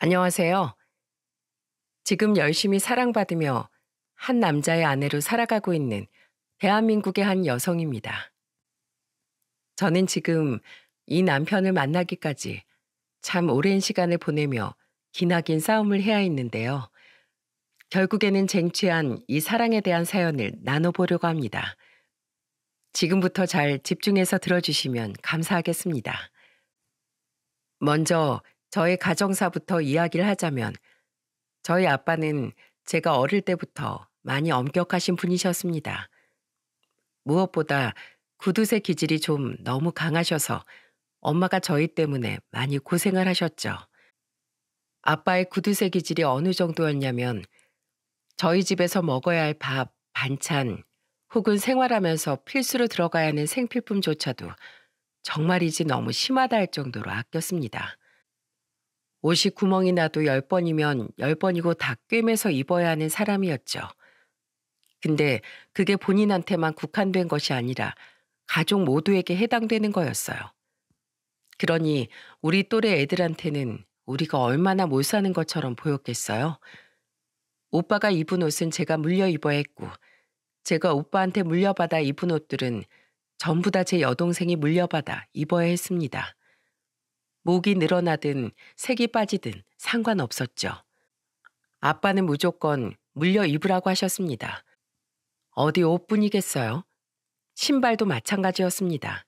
안녕하세요. 지금 열심히 사랑받으며 한 남자의 아내로 살아가고 있는 대한민국의 한 여성입니다. 저는 지금 이 남편을 만나기까지 참 오랜 시간을 보내며 기나긴 싸움을 해야 했는데요. 결국에는 쟁취한 이 사랑에 대한 사연을 나눠보려고 합니다. 지금부터 잘 집중해서 들어주시면 감사하겠습니다. 먼저 저의 가정사부터 이야기를 하자면 저희 아빠는 제가 어릴 때부터 많이 엄격하신 분이셨습니다. 무엇보다 구두쇠 기질이 좀 너무 강하셔서 엄마가 저희 때문에 많이 고생을 하셨죠. 아빠의 구두쇠 기질이 어느 정도였냐면 저희 집에서 먹어야 할 밥, 반찬 혹은 생활하면서 필수로 들어가야 하는 생필품조차도 정말이지 너무 심하다 할 정도로 아꼈습니다. 옷이 구멍이 나도 열번이면열번이고다 꿰매서 입어야 하는 사람이었죠. 근데 그게 본인한테만 국한된 것이 아니라 가족 모두에게 해당되는 거였어요. 그러니 우리 또래 애들한테는 우리가 얼마나 못 사는 것처럼 보였겠어요? 오빠가 입은 옷은 제가 물려 입어야 했고, 제가 오빠한테 물려받아 입은 옷들은 전부 다 제 여동생이 물려받아 입어야 했습니다. 목이 늘어나든 색이 빠지든 상관없었죠. 아빠는 무조건 물려 입으라고 하셨습니다. 어디 옷뿐이겠어요? 신발도 마찬가지였습니다.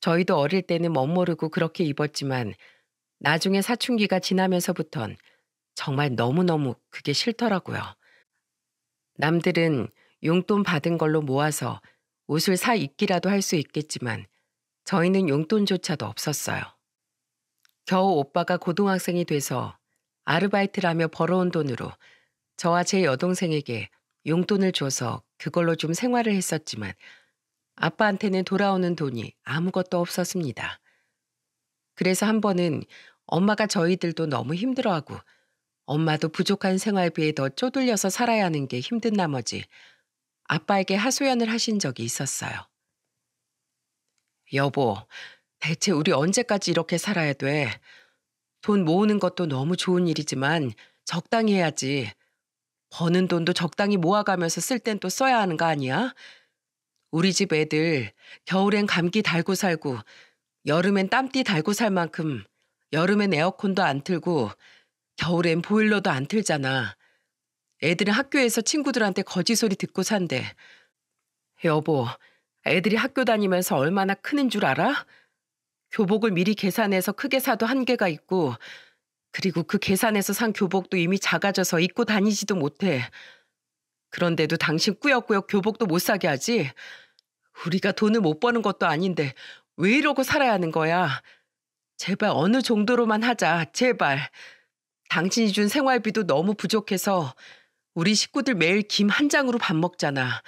저희도 어릴 때는 멋모르고 그렇게 입었지만 나중에 사춘기가 지나면서부턴 정말 너무너무 그게 싫더라고요. 남들은 용돈 받은 걸로 모아서 옷을 사 입기라도 할 수 있겠지만 저희는 용돈조차도 없었어요. 겨우 오빠가 고등학생이 돼서 아르바이트라며 벌어온 돈으로 저와 제 여동생에게 용돈을 줘서 그걸로 좀 생활을 했었지만 아빠한테는 돌아오는 돈이 아무것도 없었습니다. 그래서 한 번은 엄마가 저희들도 너무 힘들어하고 엄마도 부족한 생활비에 더 쪼들려서 살아야 하는 게 힘든 나머지 아빠에게 하소연을 하신 적이 있었어요. 여보, 대체 우리 언제까지 이렇게 살아야 돼? 돈 모으는 것도 너무 좋은 일이지만 적당히 해야지. 버는 돈도 적당히 모아가면서 쓸 땐 또 써야 하는 거 아니야? 우리 집 애들 겨울엔 감기 달고 살고 여름엔 땀띠 달고 살 만큼 여름엔 에어컨도 안 틀고 겨울엔 보일러도 안 틀잖아. 애들은 학교에서 친구들한테 거짓소리 듣고 산대. 여보, 애들이 학교 다니면서 얼마나 크는 줄 알아? 교복을 미리 계산해서 크게 사도 한계가 있고 그리고 그 계산해서 산 교복도 이미 작아져서 입고 다니지도 못해. 그런데도 당신 꾸역꾸역 교복도 못 사게 하지? 우리가 돈을 못 버는 것도 아닌데 왜 이러고 살아야 하는 거야? 제발 어느 정도로만 하자. 제발. 당신이 준 생활비도 너무 부족해서 우리 식구들 매일 김 한 장으로 밥 먹잖아.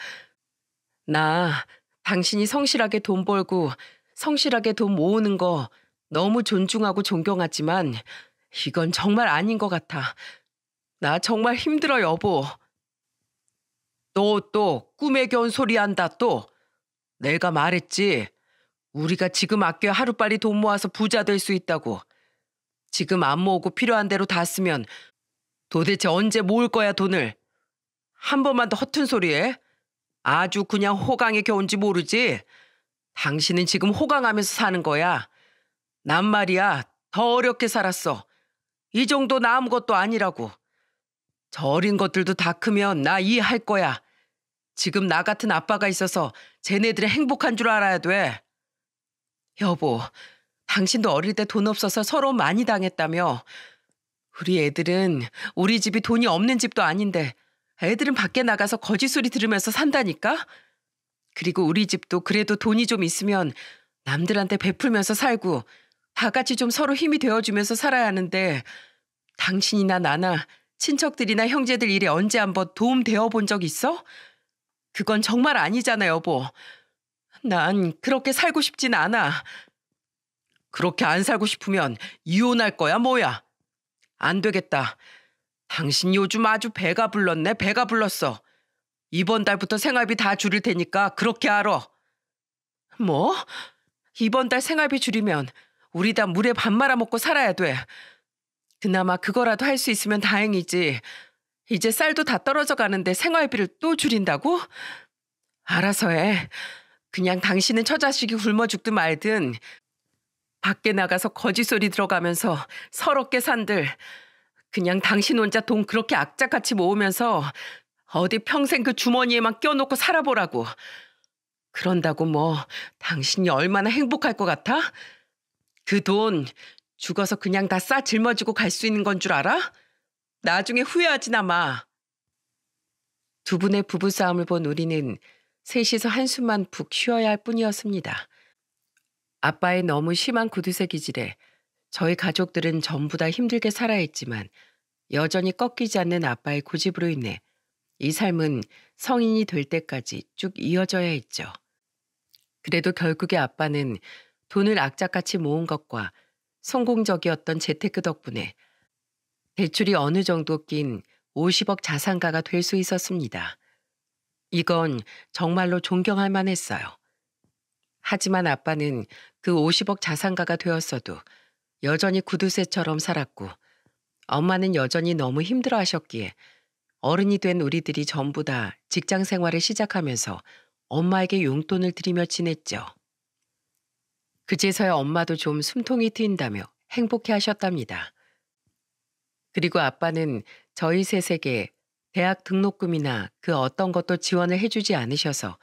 나 당신이 성실하게 돈 벌고 성실하게 돈 모으는 거 너무 존중하고 존경하지만 이건 정말 아닌 것 같아. 나 정말 힘들어 여보. 너 또 꿈에 겨운 소리 한다 또. 내가 말했지. 우리가 지금 아껴 하루빨리 돈 모아서 부자 될 수 있다고. 지금 안 모으고 필요한 대로 다 쓰면 도대체 언제 모을 거야 돈을. 한 번만 더 허튼 소리해. 아주 그냥 호강에 겨운지 모르지. 당신은 지금 호강하면서 사는 거야. 난 말이야 더 어렵게 살았어. 이 정도 나 아무것도 아니라고. 저 어린 것들도 다 크면 나 이해할 거야. 지금 나 같은 아빠가 있어서 쟤네들이 행복한 줄 알아야 돼. 여보, 당신도 어릴 때 돈 없어서 서로 많이 당했다며. 우리 애들은 우리 집이 돈이 없는 집도 아닌데 애들은 밖에 나가서 거짓소리 들으면서 산다니까? 그리고 우리 집도 그래도 돈이 좀 있으면 남들한테 베풀면서 살고 다 같이 좀 서로 힘이 되어주면서 살아야 하는데 당신이나 나나 친척들이나 형제들 일에 언제 한번 도움 되어 본 적 있어? 그건 정말 아니잖아, 여보. 난 그렇게 살고 싶진 않아. 그렇게 안 살고 싶으면 이혼할 거야, 뭐야? 안 되겠다. 당신 요즘 아주 배가 불렀네, 배가 불렀어. 이번 달부터 생활비 다 줄일 테니까 그렇게 알아. 뭐? 이번 달 생활비 줄이면 우리 다 물에 밥 말아먹고 살아야 돼. 그나마 그거라도 할 수 있으면 다행이지. 이제 쌀도 다 떨어져 가는데 생활비를 또 줄인다고? 알아서 해. 그냥 당신은 처자식이 굶어 죽든 말든 밖에 나가서 거짓소리 들어가면서 서럽게 산들 그냥 당신 혼자 돈 그렇게 악착같이 모으면서 아, 어디 평생 그 주머니에만 껴놓고 살아보라고. 그런다고 뭐 당신이 얼마나 행복할 것 같아? 그 돈 죽어서 그냥 다 싸 짊어지고 갈 수 있는 건 줄 알아? 나중에 후회하지나 마. 두 분의 부부싸움을 본 우리는 셋이서 한숨만 푹 쉬어야 할 뿐이었습니다. 아빠의 너무 심한 구두쇠 기질에 저희 가족들은 전부 다 힘들게 살아있지만 여전히 꺾이지 않는 아빠의 고집으로 인해 이 삶은 성인이 될 때까지 쭉 이어져야 했죠. 그래도 결국에 아빠는 돈을 악착같이 모은 것과 성공적이었던 재테크 덕분에 대출이 어느 정도 낀 50억 자산가가 될 수 있었습니다. 이건 정말로 존경할 만했어요. 하지만 아빠는 그 50억 자산가가 되었어도 여전히 구두쇠처럼 살았고 엄마는 여전히 너무 힘들어 하셨기에 어른이 된 우리들이 전부 다 직장 생활을 시작하면서 엄마에게 용돈을 드리며 지냈죠. 그제서야 엄마도 좀 숨통이 트인다며 행복해 하셨답니다. 그리고 아빠는 저희 셋에게 대학 등록금이나 그 어떤 것도 지원을 해주지 않으셔서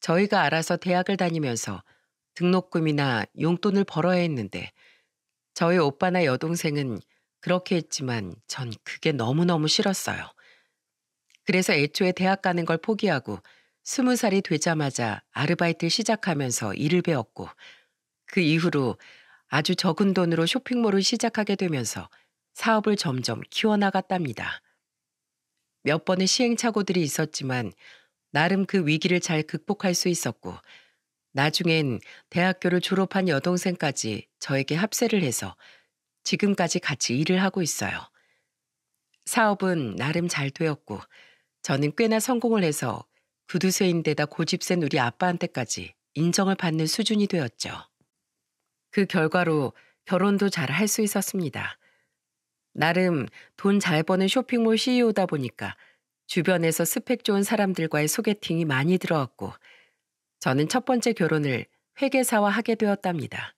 저희가 알아서 대학을 다니면서 등록금이나 용돈을 벌어야 했는데 저희 오빠나 여동생은 그렇게 했지만 전 그게 너무너무 싫었어요. 그래서 애초에 대학 가는 걸 포기하고 스무 살이 되자마자 아르바이트 시작하면서 일을 배웠고 그 이후로 아주 적은 돈으로 쇼핑몰을 시작하게 되면서 사업을 점점 키워나갔답니다. 몇 번의 시행착오들이 있었지만 나름 그 위기를 잘 극복할 수 있었고 나중엔 대학교를 졸업한 여동생까지 저에게 합세를 해서 지금까지 같이 일을 하고 있어요. 사업은 나름 잘 되었고 저는 꽤나 성공을 해서 구두쇠인데다 고집센 우리 아빠한테까지 인정을 받는 수준이 되었죠. 그 결과로 결혼도 잘 할 수 있었습니다. 나름 돈 잘 버는 쇼핑몰 CEO다 보니까 주변에서 스펙 좋은 사람들과의 소개팅이 많이 들어왔고 저는 첫 번째 결혼을 회계사와 하게 되었답니다.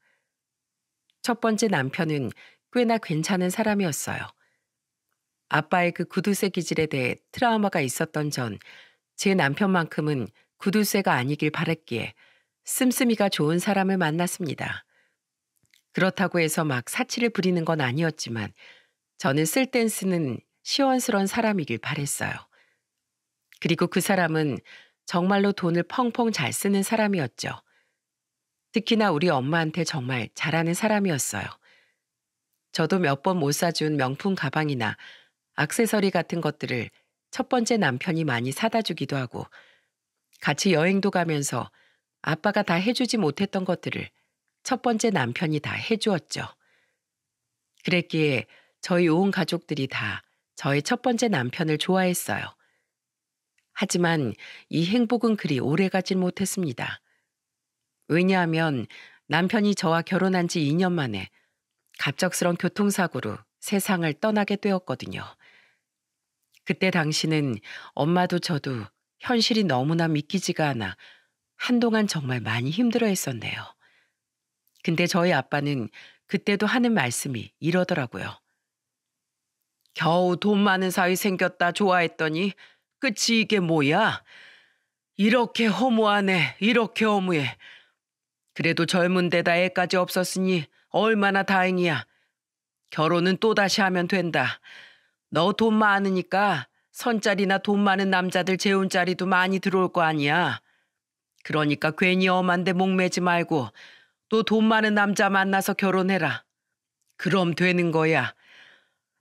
첫 번째 남편은 꽤나 괜찮은 사람이었어요. 아빠의 그 구두쇠 기질에 대해 트라우마가 있었던 전 제 남편만큼은 구두쇠가 아니길 바랬기에 씀씀이가 좋은 사람을 만났습니다. 그렇다고 해서 막 사치를 부리는 건 아니었지만 저는 쓸 땐 쓰는 시원스러운 사람이길 바랬어요. 그리고 그 사람은 정말로 돈을 펑펑 잘 쓰는 사람이었죠. 특히나 우리 엄마한테 정말 잘하는 사람이었어요. 저도 몇 번 못 사준 명품 가방이나 악세서리 같은 것들을 첫 번째 남편이 많이 사다 주기도 하고 같이 여행도 가면서 아빠가 다 해주지 못했던 것들을 첫 번째 남편이 다 해주었죠. 그랬기에 저희 온 가족들이 다 저의 첫 번째 남편을 좋아했어요. 하지만 이 행복은 그리 오래 가진 못했습니다. 왜냐하면 남편이 저와 결혼한 지 2년 만에 갑작스런 교통사고로 세상을 떠나게 되었거든요. 그때 당신은 엄마도 저도 현실이 너무나 믿기지가 않아 한동안 정말 많이 힘들어 했었네요. 근데 저희 아빠는 그때도 하는 말씀이 이러더라고요. 겨우 돈 많은 사위 생겼다 좋아했더니 끝이 이게 뭐야? 이렇게 허무하네, 이렇게 허무해. 그래도 젊은 데다 애까지 없었으니 얼마나 다행이야. 결혼은 또다시 하면 된다. 너돈 많으니까 선짜리나 돈 많은 남자들 재혼자리도 많이 들어올 거 아니야. 그러니까 괜히 엄한데 목매지 말고 또 돈 많은 남자 만나서 결혼해라. 그럼 되는 거야.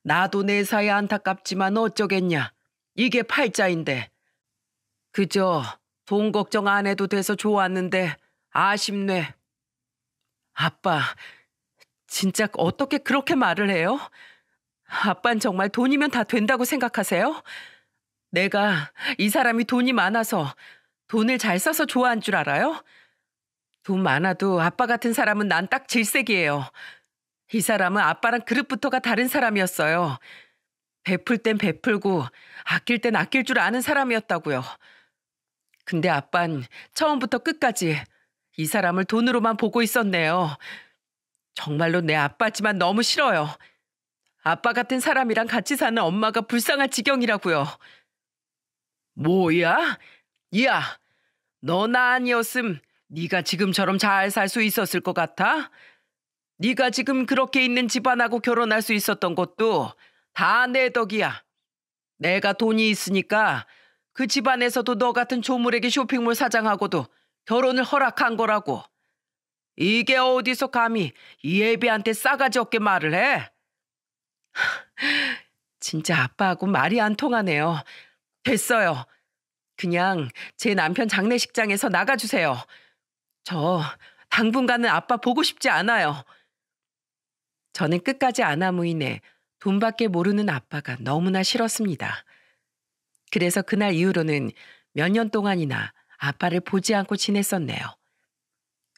나도 내 사이 안타깝지만 어쩌겠냐. 이게 팔자인데. 그저 돈 걱정 안 해도 돼서 좋았는데 아쉽네. 아빠, 진짜 어떻게 그렇게 말을 해요? 아빤 정말 돈이면 다 된다고 생각하세요? 내가 이 사람이 돈이 많아서 돈을 잘 써서 좋아한 줄 알아요? 돈 많아도 아빠 같은 사람은 난 딱 질색이에요. 이 사람은 아빠랑 그릇부터가 다른 사람이었어요. 베풀 땐 베풀고 아낄 땐 아낄 줄 아는 사람이었다고요. 근데 아빤 처음부터 끝까지 이 사람을 돈으로만 보고 있었네요. 정말로 내 아빠지만 너무 싫어요. 아빠 같은 사람이랑 같이 사는 엄마가 불쌍할 지경이라고요. 뭐야? 야, 너 나 아니었음 네가 지금처럼 잘 살 수 있었을 것 같아? 네가 지금 그렇게 있는 집안하고 결혼할 수 있었던 것도 다 내 덕이야. 내가 돈이 있으니까 그 집안에서도 너 같은 조물에게 쇼핑몰 사장하고도 결혼을 허락한 거라고. 이게 어디서 감히 이 애비한테 싸가지 없게 말을 해? 진짜 아빠하고 말이 안 통하네요. 됐어요. 그냥 제 남편 장례식장에서 나가주세요. 저 당분간은 아빠 보고 싶지 않아요. 저는 끝까지 안하무인해 돈밖에 모르는 아빠가 너무나 싫었습니다. 그래서 그날 이후로는 몇 년 동안이나 아빠를 보지 않고 지냈었네요.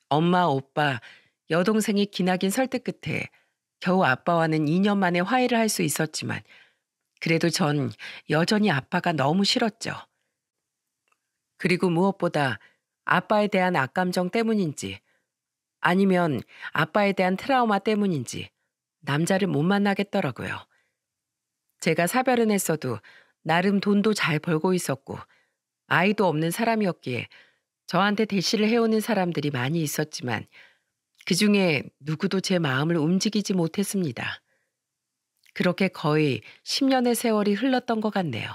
엄마, 오빠, 여동생의 기나긴 설득 끝에 겨우 아빠와는 2년 만에 화해를 할 수 있었지만 그래도 전 여전히 아빠가 너무 싫었죠. 그리고 무엇보다 아빠에 대한 악감정 때문인지 아니면 아빠에 대한 트라우마 때문인지 남자를 못 만나겠더라고요. 제가 사별은 했어도 나름 돈도 잘 벌고 있었고 아이도 없는 사람이었기에 저한테 대시를 해오는 사람들이 많이 있었지만 그 중에 누구도 제 마음을 움직이지 못했습니다. 그렇게 거의 10년의 세월이 흘렀던 것 같네요.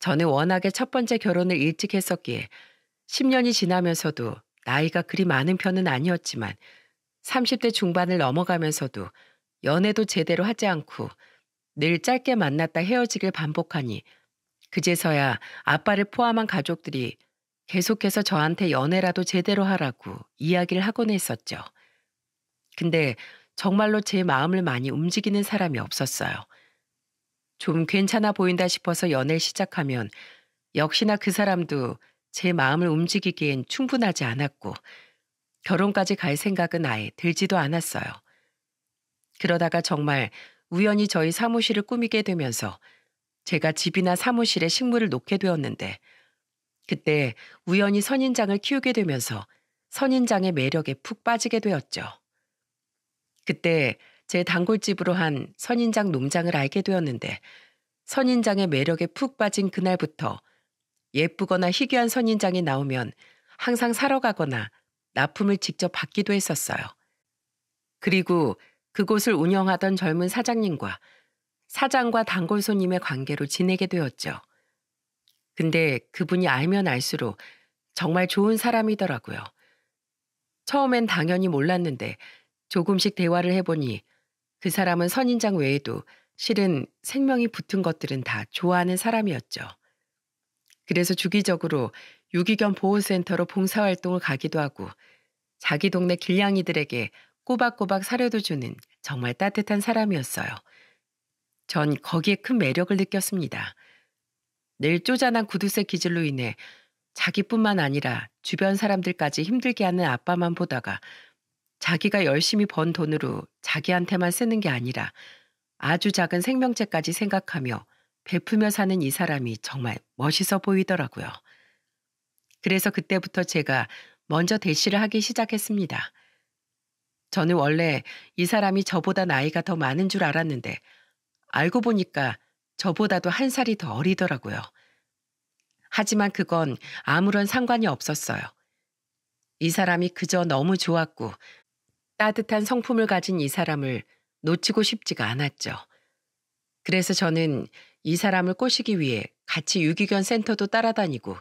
저는 워낙에 첫 번째 결혼을 일찍 했었기에 10년이 지나면서도 나이가 그리 많은 편은 아니었지만 30대 중반을 넘어가면서도 연애도 제대로 하지 않고 늘 짧게 만났다 헤어지길 반복하니 그제서야 아빠를 포함한 가족들이 계속해서 저한테 연애라도 제대로 하라고 이야기를 하곤 했었죠. 근데 정말로 제 마음을 많이 움직이는 사람이 없었어요. 좀 괜찮아 보인다 싶어서 연애를 시작하면 역시나 그 사람도 제 마음을 움직이기엔 충분하지 않았고 결혼까지 갈 생각은 아예 들지도 않았어요. 그러다가 정말 우연히 저희 사무실을 꾸미게 되면서 제가 집이나 사무실에 식물을 놓게 되었는데 그때 우연히 선인장을 키우게 되면서 선인장의 매력에 푹 빠지게 되었죠. 그때 제 단골집으로 한 선인장 농장을 알게 되었는데 선인장의 매력에 푹 빠진 그날부터 예쁘거나 희귀한 선인장이 나오면 항상 사러 가거나 납품을 직접 받기도 했었어요. 그리고 그곳을 운영하던 젊은 사장님과 사장과 단골 손님의 관계로 지내게 되었죠. 근데 그분이 알면 알수록 정말 좋은 사람이더라고요. 처음엔 당연히 몰랐는데 조금씩 대화를 해보니 그 사람은 선인장 외에도 실은 생명이 붙은 것들은 다 좋아하는 사람이었죠. 그래서 주기적으로 유기견 보호센터로 봉사활동을 가기도 하고 자기 동네 길냥이들에게 꼬박꼬박 사료도 주는 정말 따뜻한 사람이었어요. 전 거기에 큰 매력을 느꼈습니다. 넬쪼잔한 구두쇠 기질로 인해 자기뿐만 아니라 주변 사람들까지 힘들게 하는 아빠만 보다가 자기가 열심히 번 돈으로 자기한테만 쓰는 게 아니라 아주 작은 생명체까지 생각하며 베풀며 사는 이 사람이 정말 멋있어 보이더라고요. 그래서 그때부터 제가 먼저 대시를 하기 시작했습니다. 저는 원래 이 사람이 저보다 나이가 더 많은 줄 알았는데 알고 보니까 저보다도 한 살이 더 어리더라고요. 하지만 그건 아무런 상관이 없었어요. 이 사람이 그저 너무 좋았고 따뜻한 성품을 가진 이 사람을 놓치고 싶지가 않았죠. 그래서 저는 이 사람을 꼬시기 위해 같이 유기견 센터도 따라다니고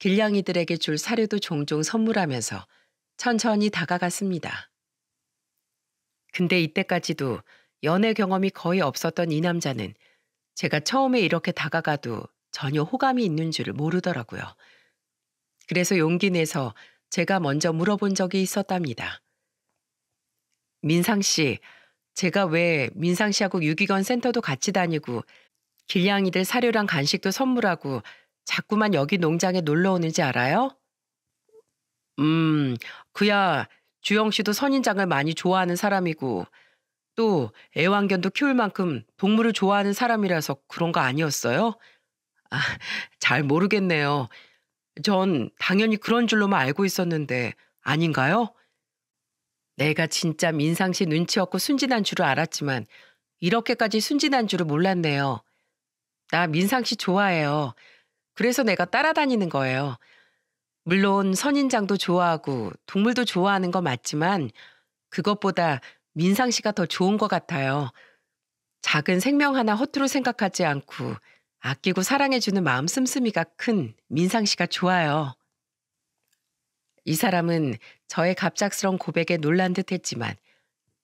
길냥이들에게 줄 사료도 종종 선물하면서 천천히 다가갔습니다. 근데 이때까지도 연애 경험이 거의 없었던 이 남자는 제가 처음에 이렇게 다가가도 전혀 호감이 있는 줄을 모르더라고요. 그래서 용기 내서 제가 먼저 물어본 적이 있었답니다. 민상 씨, 제가 왜 민상 씨하고 유기견 센터도 같이 다니고 길냥이들 사료랑 간식도 선물하고 자꾸만 여기 농장에 놀러 오는지 알아요? 음, 그야 주영 씨도 선인장을 많이 좋아하는 사람이고 또 애완견도 키울 만큼 동물을 좋아하는 사람이라서 그런 거 아니었어요? 아, 잘 모르겠네요. 전 당연히 그런 줄로만 알고 있었는데 아닌가요? 내가 진짜 민상 씨 눈치 없고 순진한 줄을 알았지만 이렇게까지 순진한 줄을 몰랐네요. 나 민상 씨 좋아해요. 그래서 내가 따라다니는 거예요. 물론 선인장도 좋아하고 동물도 좋아하는 거 맞지만 그것보다 민상 씨가 더 좋은 것 같아요. 작은 생명 하나 허투루 생각하지 않고 아끼고 사랑해주는 마음 씀씀이가 큰 민상 씨가 좋아요. 이 사람은 저의 갑작스런 고백에 놀란 듯 했지만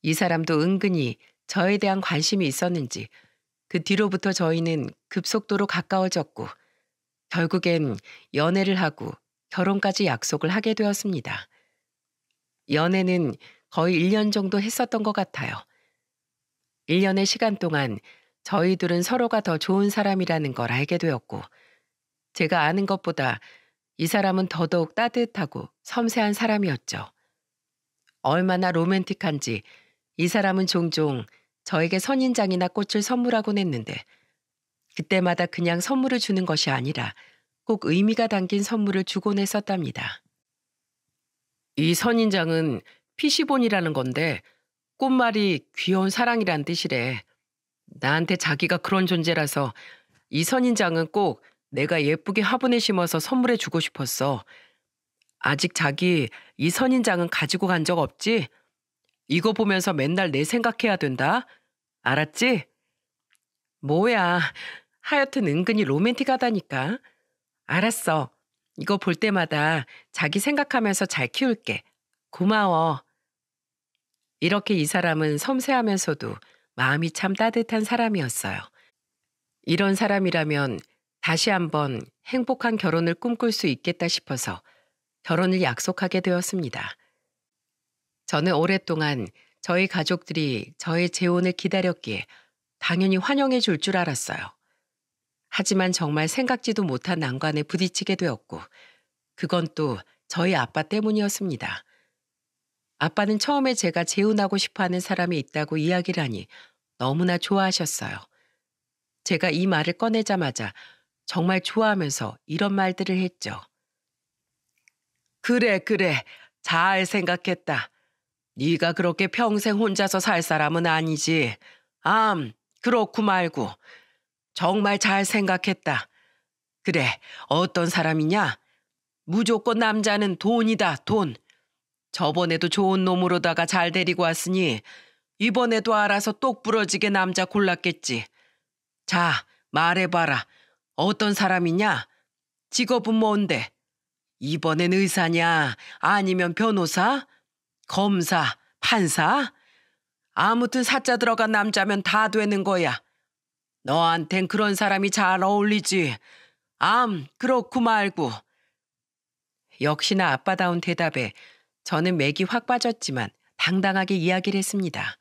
이 사람도 은근히 저에 대한 관심이 있었는지 그 뒤로부터 저희는 급속도로 가까워졌고 결국엔 연애를 하고 결혼까지 약속을 하게 되었습니다. 연애는 거의 1년 정도 했었던 것 같아요. 1년의 시간 동안 저희 둘은 서로가 더 좋은 사람이라는 걸 알게 되었고, 제가 아는 것보다 이 사람은 더더욱 따뜻하고 섬세한 사람이었죠. 얼마나 로맨틱한지 이 사람은 종종 저에게 선인장이나 꽃을 선물하곤 했는데, 그때마다 그냥 선물을 주는 것이 아니라 꼭 의미가 담긴 선물을 주곤 했었답니다. 이 선인장은 피시본이라는 건데 꽃말이 귀여운 사랑이란 뜻이래. 나한테 자기가 그런 존재라서 이 선인장은 꼭 내가 예쁘게 화분에 심어서 선물해 주고 싶었어. 아직 자기 이 선인장은 가지고 간 적 없지? 이거 보면서 맨날 내 생각해야 된다. 알았지? 뭐야. 하여튼 은근히 로맨틱하다니까. 알았어. 이거 볼 때마다 자기 생각하면서 잘 키울게. 고마워. 이렇게 이 사람은 섬세하면서도 마음이 참 따뜻한 사람이었어요. 이런 사람이라면 다시 한번 행복한 결혼을 꿈꿀 수 있겠다 싶어서 결혼을 약속하게 되었습니다. 저는 오랫동안 저희 가족들이 저의 재혼을 기다렸기에 당연히 환영해 줄줄 줄 알았어요. 하지만 정말 생각지도 못한 난관에 부딪히게 되었고, 그건 또 저희 아빠 때문이었습니다. 아빠는 처음에 제가 재혼하고 싶어 하는 사람이 있다고 이야기를 하니 너무나 좋아하셨어요. 제가 이 말을 꺼내자마자 정말 좋아하면서 이런 말들을 했죠. 그래, 그래. 잘 생각했다. 네가 그렇게 평생 혼자서 살 사람은 아니지. 암, 그렇고 말고. 정말 잘 생각했다. 그래, 어떤 사람이냐? 무조건 남자는 돈이다, 돈. 저번에도 좋은 놈으로다가 잘 데리고 왔으니 이번에도 알아서 똑 부러지게 남자 골랐겠지. 자, 말해봐라. 어떤 사람이냐? 직업은 뭔데? 이번엔 의사냐? 아니면 변호사? 검사? 판사? 아무튼 사자 들어간 남자면 다 되는 거야. 너한텐 그런 사람이 잘 어울리지. 암, 그렇고 말고. 역시나 아빠다운 대답에 저는 맥이 확 빠졌지만 당당하게 이야기를 했습니다.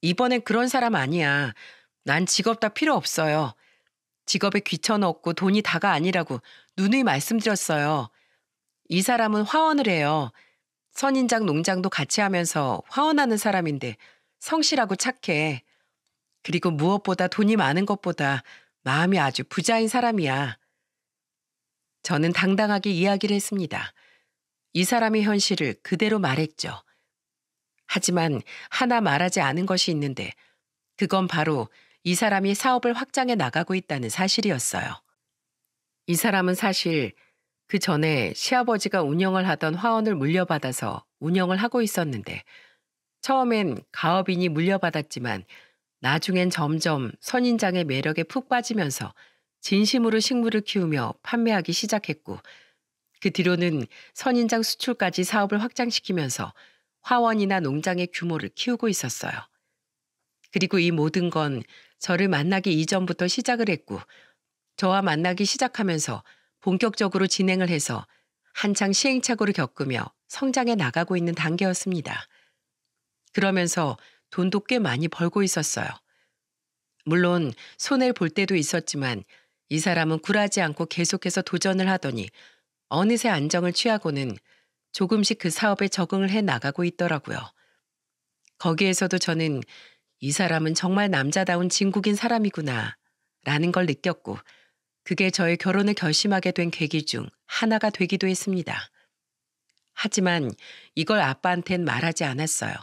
이번엔 그런 사람 아니야. 난 직업 다 필요 없어요. 직업에 귀천없고 돈이 다가 아니라고 누누이 말씀드렸어요. 이 사람은 화원을 해요. 선인장 농장도 같이 하면서 화원하는 사람인데 성실하고 착해. 그리고 무엇보다 돈이 많은 것보다 마음이 아주 부자인 사람이야. 저는 당당하게 이야기를 했습니다. 이 사람의 현실을 그대로 말했죠. 하지만 하나 말하지 않은 것이 있는데 그건 바로 이 사람이 사업을 확장해 나가고 있다는 사실이었어요. 이 사람은 사실 그 전에 시아버지가 운영을 하던 화원을 물려받아서 운영을 하고 있었는데 처음엔 가업인이 물려받았지만 나중엔 점점 선인장의 매력에 푹 빠지면서 진심으로 식물을 키우며 판매하기 시작했고 그 뒤로는 선인장 수출까지 사업을 확장시키면서 화원이나 농장의 규모를 키우고 있었어요. 그리고 이 모든 건 저를 만나기 이전부터 시작을 했고 저와 만나기 시작하면서 본격적으로 진행을 해서 한창 시행착오를 겪으며 성장해 나가고 있는 단계였습니다. 그러면서 돈도 꽤 많이 벌고 있었어요. 물론 손해를 볼 때도 있었지만 이 사람은 굴하지 않고 계속해서 도전을 하더니 어느새 안정을 취하고는 조금씩 그 사업에 적응을 해 나가고 있더라고요. 거기에서도 저는 이 사람은 정말 남자다운 진국인 사람이구나 라는 걸 느꼈고 그게 저의 결혼을 결심하게 된 계기 중 하나가 되기도 했습니다. 하지만 이걸 아빠한텐 말하지 않았어요.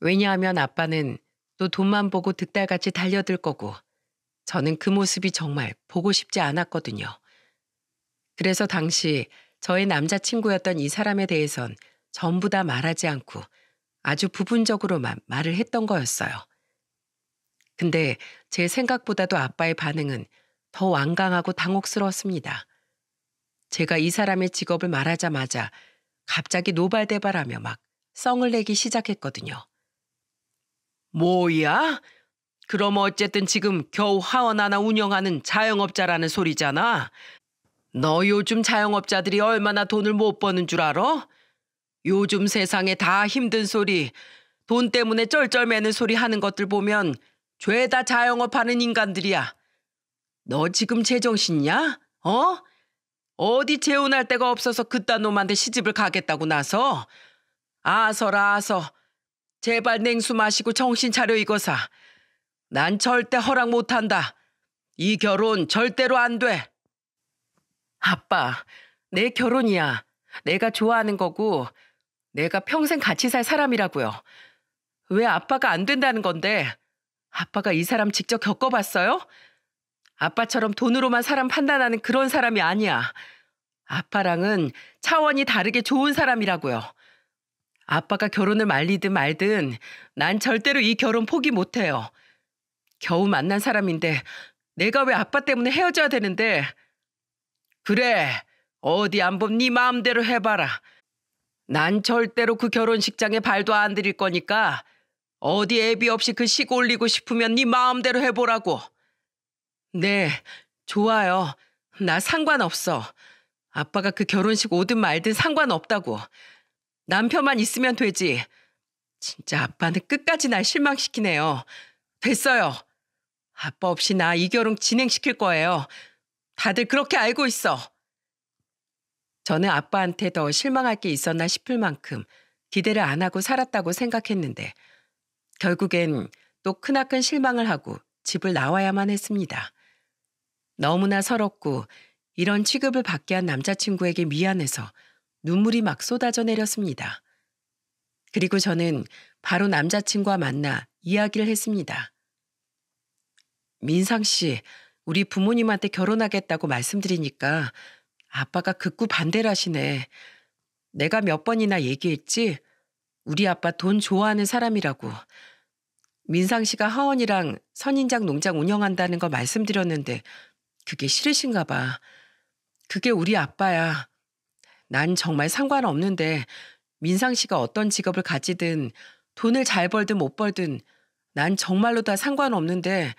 왜냐하면 아빠는 또 돈만 보고 득달같이 달려들 거고 저는 그 모습이 정말 보고 싶지 않았거든요. 그래서 당시 저의 남자친구였던 이 사람에 대해선 전부 다 말하지 않고 아주 부분적으로만 말을 했던 거였어요. 근데 제 생각보다도 아빠의 반응은 더 완강하고 당혹스러웠습니다. 제가 이 사람의 직업을 말하자마자 갑자기 노발대발하며 막 썽을 내기 시작했거든요. 뭐야? 그럼 어쨌든 지금 겨우 하원 하나 운영하는 자영업자라는 소리잖아. 너 요즘 자영업자들이 얼마나 돈을 못 버는 줄 알아? 요즘 세상에 다 힘든 소리, 돈 때문에 쩔쩔매는 소리 하는 것들 보면 죄다 자영업하는 인간들이야. 너 지금 제정신이야? 어? 어디 재혼할 데가 없어서 그딴 놈한테 시집을 가겠다고 나서? 아서라 아서. 제발 냉수 마시고 정신 차려 이거사. 난 절대 허락 못한다. 이 결혼 절대로 안 돼. 아빠, 내 결혼이야. 내가 좋아하는 거고, 내가 평생 같이 살 사람이라고요. 왜 아빠가 안 된다는 건데, 아빠가 이 사람 직접 겪어봤어요? 아빠처럼 돈으로만 사람 판단하는 그런 사람이 아니야. 아빠랑은 차원이 다르게 좋은 사람이라고요. 아빠가 결혼을 말리든 말든 난 절대로 이 결혼 포기 못해요. 겨우 만난 사람인데 내가 왜 아빠 때문에 헤어져야 되는데 그래 어디 안봄네 마음대로 해봐라. 난 절대로 그 결혼식장에 발도 안 들일 거니까 어디 애비 없이 그 식 올리고 싶으면 네 마음대로 해보라고. 네 좋아요. 나 상관없어. 아빠가 그 결혼식 오든 말든 상관없다고. 남편만 있으면 되지. 진짜 아빠는 끝까지 날 실망시키네요. 됐어요. 아빠 없이 나 이 결혼 진행시킬 거예요. 다들 그렇게 알고 있어. 저는 아빠한테 더 실망할 게 있었나 싶을 만큼 기대를 안 하고 살았다고 생각했는데 결국엔 또 크나큰 실망을 하고 집을 나와야만 했습니다. 너무나 서럽고 이런 취급을 받게 한 남자친구에게 미안해서 눈물이 막 쏟아져 내렸습니다. 그리고 저는 바로 남자친구와 만나 이야기를 했습니다. 민상 씨, 우리 부모님한테 결혼하겠다고 말씀드리니까 아빠가 극구 반대를 하시네. 내가 몇 번이나 얘기했지? 우리 아빠 돈 좋아하는 사람이라고. 민상 씨가 하원이랑 선인장 농장 운영한다는 거 말씀드렸는데 그게 싫으신가 봐. 그게 우리 아빠야. 난 정말 상관없는데 민상 씨가 어떤 직업을 가지든 돈을 잘 벌든 못 벌든 난 정말로 다 상관없는데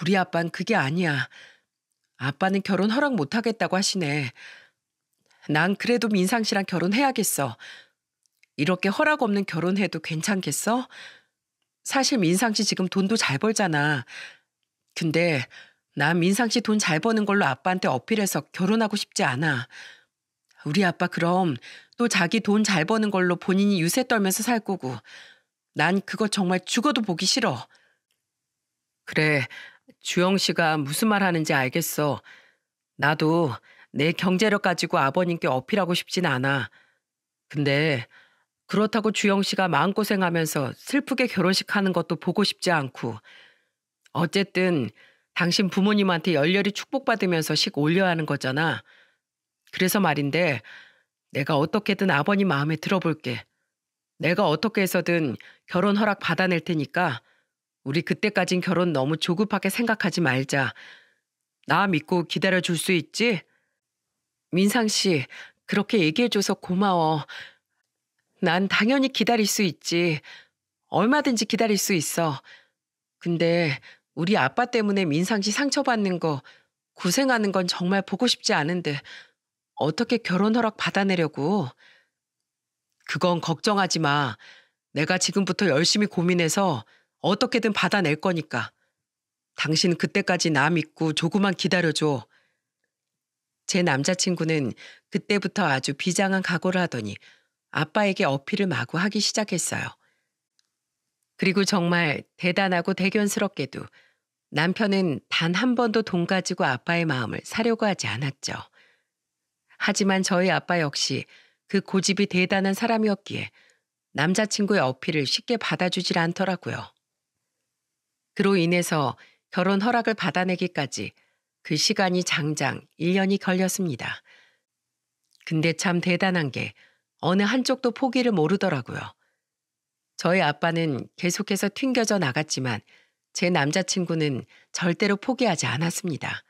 우리 아빤 그게 아니야. 아빠는 결혼 허락 못하겠다고 하시네. 난 그래도 민상 씨랑 결혼해야겠어. 이렇게 허락 없는 결혼해도 괜찮겠어? 사실 민상 씨 지금 돈도 잘 벌잖아. 근데 난 민상 씨 돈 잘 버는 걸로 아빠한테 어필해서 결혼하고 싶지 않아. 우리 아빠 그럼 또 자기 돈 잘 버는 걸로 본인이 유세 떨면서 살 거고. 난 그거 정말 죽어도 보기 싫어. 그래, 주영 씨가 무슨 말 하는지 알겠어. 나도 내 경제력 가지고 아버님께 어필하고 싶진 않아. 근데 그렇다고 주영 씨가 마음고생하면서 슬프게 결혼식 하는 것도 보고 싶지 않고 어쨌든 당신 부모님한테 열렬히 축복받으면서 식 올려야 하는 거잖아. 그래서 말인데 내가 어떻게든 아버님 마음에 들어볼게. 내가 어떻게 해서든 결혼 허락 받아낼 테니까 우리 그때까진 결혼 너무 조급하게 생각하지 말자. 나 믿고 기다려줄 수 있지? 민상 씨, 그렇게 얘기해줘서 고마워. 난 당연히 기다릴 수 있지. 얼마든지 기다릴 수 있어. 근데 우리 아빠 때문에 민상 씨 상처받는 거, 고생하는 건 정말 보고 싶지 않은데 어떻게 결혼 허락 받아내려고? 그건 걱정하지 마. 내가 지금부터 열심히 고민해서 어떻게든 받아낼 거니까. 당신 그때까지 나 믿고 조금만 기다려줘. 제 남자친구는 그때부터 아주 비장한 각오를 하더니 아빠에게 어필을 마구 하기 시작했어요. 그리고 정말 대단하고 대견스럽게도 남편은 단 한 번도 돈 가지고 아빠의 마음을 사려고 하지 않았죠. 하지만 저희 아빠 역시 그 고집이 대단한 사람이었기에 남자친구의 어필을 쉽게 받아주질 않더라고요. 그로 인해서 결혼 허락을 받아내기까지 그 시간이 장장 1년이 걸렸습니다. 근데 참 대단한 게 어느 한쪽도 포기를 모르더라고요. 저희 아빠는 계속해서 튕겨져 나갔지만 제 남자친구는 절대로 포기하지 않았습니다.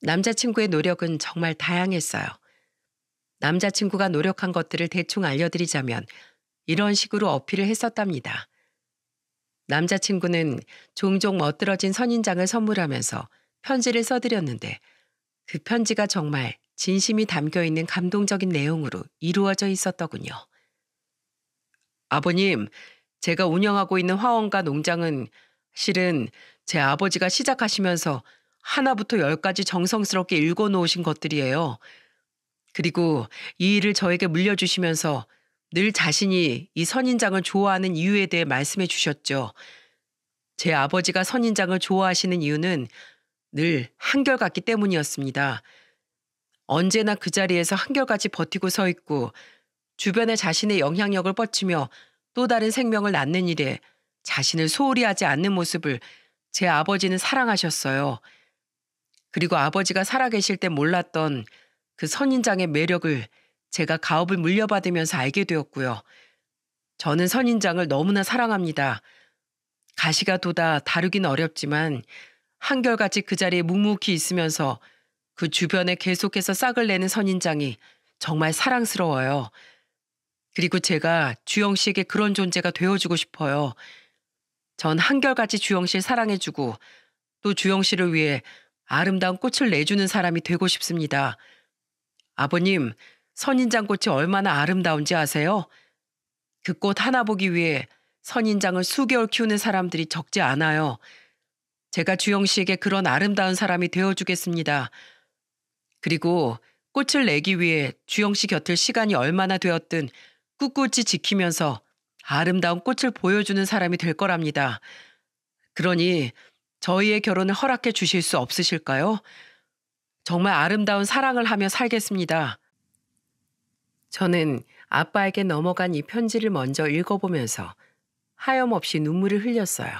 남자친구의 노력은 정말 다양했어요. 남자친구가 노력한 것들을 대충 알려드리자면 이런 식으로 어필을 했었답니다. 남자친구는 종종 멋들어진 선인장을 선물하면서 편지를 써드렸는데 그 편지가 정말 진심이 담겨 있는 감동적인 내용으로 이루어져 있었더군요. 아버님, 제가 운영하고 있는 화원과 농장은 실은 제 아버지가 시작하시면서 하나부터 열까지 정성스럽게 읽어 놓으신 것들이에요. 그리고 이 일을 저에게 물려주시면서 늘 자신이 이 선인장을 좋아하는 이유에 대해 말씀해 주셨죠. 제 아버지가 선인장을 좋아하시는 이유는 늘 한결같기 때문이었습니다. 언제나 그 자리에서 한결같이 버티고 서 있고 주변에 자신의 영향력을 뻗치며 또 다른 생명을 낳는 일에 자신을 소홀히 하지 않는 모습을 제 아버지는 사랑하셨어요. 그리고 아버지가 살아계실 때 몰랐던 그 선인장의 매력을 제가 가업을 물려받으면서 알게 되었고요. 저는 선인장을 너무나 사랑합니다. 가시가 돋아 다루긴 어렵지만 한결같이 그 자리에 묵묵히 있으면서 그 주변에 계속해서 싹을 내는 선인장이 정말 사랑스러워요. 그리고 제가 주영 씨에게 그런 존재가 되어주고 싶어요. 전 한결같이 주영 씨를 사랑해주고 또 주영 씨를 위해 아름다운 꽃을 내주는 사람이 되고 싶습니다. 아버님, 선인장꽃이 얼마나 아름다운지 아세요? 그 꽃 하나 보기 위해 선인장을 수개월 키우는 사람들이 적지 않아요. 제가 주영 씨에게 그런 아름다운 사람이 되어주겠습니다. 그리고 꽃을 내기 위해 주영 씨 곁을 시간이 얼마나 되었든 꿋꿋이 지키면서 아름다운 꽃을 보여주는 사람이 될 거랍니다. 그러니 저희의 결혼을 허락해 주실 수 없으실까요? 정말 아름다운 사랑을 하며 살겠습니다. 저는 아빠에게 넘어간 이 편지를 먼저 읽어보면서 하염없이 눈물을 흘렸어요.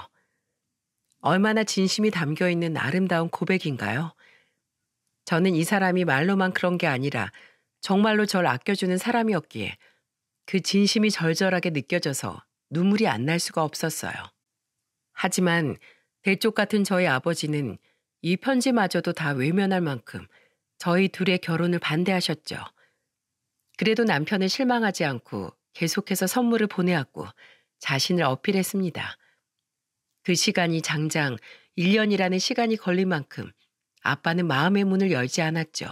얼마나 진심이 담겨 있는 아름다운 고백인가요? 저는 이 사람이 말로만 그런 게 아니라 정말로 절 아껴주는 사람이었기에 그 진심이 절절하게 느껴져서 눈물이 안 날 수가 없었어요. 하지만 대쪽 같은 저희 아버지는 이 편지마저도 다 외면할 만큼 저희 둘의 결혼을 반대하셨죠. 그래도 남편은 실망하지 않고 계속해서 선물을 보내왔고 자신을 어필했습니다. 그 시간이 장장 1년이라는 시간이 걸린 만큼 아빠는 마음의 문을 열지 않았죠.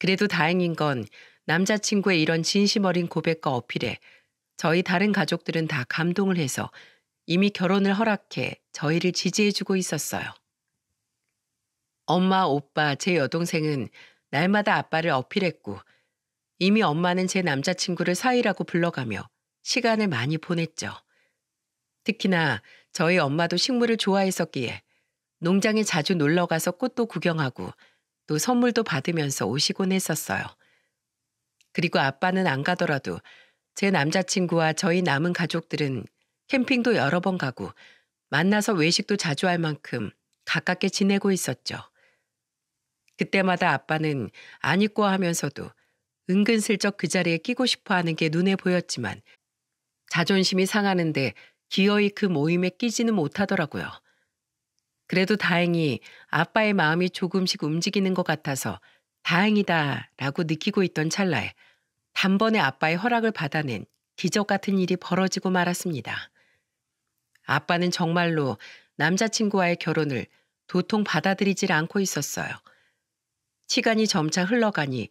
그래도 다행인 건 남자친구의 이런 진심 어린 고백과 어필에 저희 다른 가족들은 다 감동을 해서 이미 결혼을 허락해 저희를 지지해주고 있었어요. 엄마, 오빠, 제 여동생은 날마다 아빠를 어필했고 이미 엄마는 제 남자친구를 사이라고 불러가며 시간을 많이 보냈죠. 특히나 저희 엄마도 식물을 좋아했었기에 농장에 자주 놀러 가서 꽃도 구경하고 또 선물도 받으면서 오시곤 했었어요. 그리고 아빠는 안 가더라도 제 남자친구와 저희 남은 가족들은 캠핑도 여러 번 가고 만나서 외식도 자주 할 만큼 가깝게 지내고 있었죠. 그때마다 아빠는 안 입고 하면서도 은근슬쩍 그 자리에 끼고 싶어 하는 게 눈에 보였지만 자존심이 상하는데 기어이 그 모임에 끼지는 못하더라고요. 그래도 다행히 아빠의 마음이 조금씩 움직이는 것 같아서 다행이다 라고 느끼고 있던 찰나에 단번에 아빠의 허락을 받아낸 기적 같은 일이 벌어지고 말았습니다. 아빠는 정말로 남자친구와의 결혼을 도통 받아들이질 않고 있었어요. 시간이 점차 흘러가니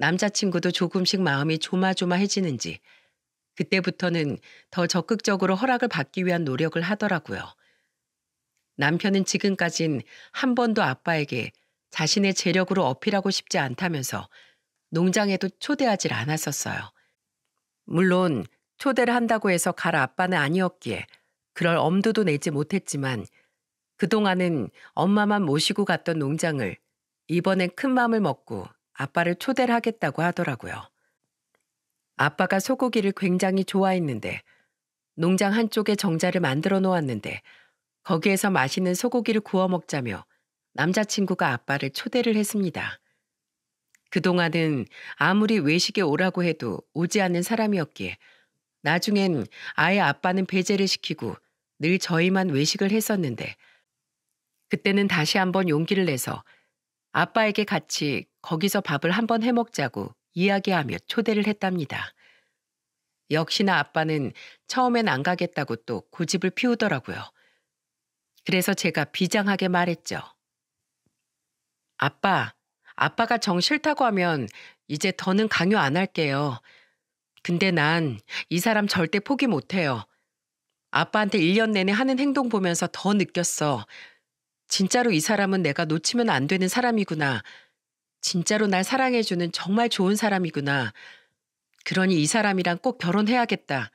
남자친구도 조금씩 마음이 조마조마해지는지 그때부터는 더 적극적으로 허락을 받기 위한 노력을 하더라고요. 남편은 지금까진 한 번도 아빠에게 자신의 재력으로 어필하고 싶지 않다면서 농장에도 초대하질 않았었어요. 물론 초대를 한다고 해서 갈 아빠는 아니었기에 그럴 엄두도 내지 못했지만 그동안은 엄마만 모시고 갔던 농장을 이번엔 큰 맘을 먹고 아빠를 초대를 하겠다고 하더라고요. 아빠가 소고기를 굉장히 좋아했는데 농장 한쪽에 정자를 만들어 놓았는데 거기에서 맛있는 소고기를 구워 먹자며 남자친구가 아빠를 초대를 했습니다. 그동안은 아무리 외식에 오라고 해도 오지 않는 사람이었기에 나중엔 아예 아빠는 배제를 시키고 늘 저희만 외식을 했었는데 그때는 다시 한번 용기를 내서 아빠에게 같이 거기서 밥을 한번 해 먹자고 이야기하며 초대를 했답니다. 역시나 아빠는 처음엔 안 가겠다고 또 고집을 피우더라고요. 그래서 제가 비장하게 말했죠. 아빠, 아빠가 정 싫다고 하면 이제 더는 강요 안 할게요. 근데 난 이 사람 절대 포기 못해요. 아빠한테 1년 내내 하는 행동 보면서 더 느꼈어. 진짜로 이 사람은 내가 놓치면 안 되는 사람이구나. 진짜로 날 사랑해주는 정말 좋은 사람이구나. 그러니 이 사람이랑 꼭 결혼해야겠다.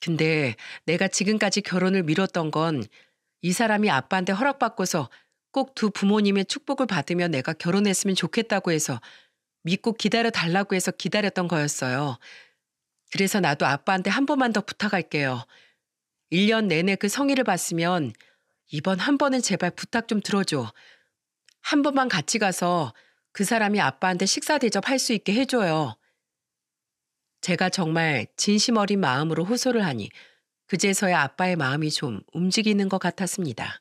근데 내가 지금까지 결혼을 미뤘던 건 이 사람이 아빠한테 허락받고서 꼭 두 부모님의 축복을 받으며 내가 결혼했으면 좋겠다고 해서 믿고 기다려 달라고 해서 기다렸던 거였어요. 그래서 나도 아빠한테 한 번만 더 부탁할게요. 1년 내내 그 성의를 봤으면 이번 한 번은 제발 부탁 좀 들어줘. 한 번만 같이 가서 그 사람이 아빠한테 식사 대접할 수 있게 해줘요. 제가 정말 진심 어린 마음으로 호소를 하니 그제서야 아빠의 마음이 좀 움직이는 것 같았습니다.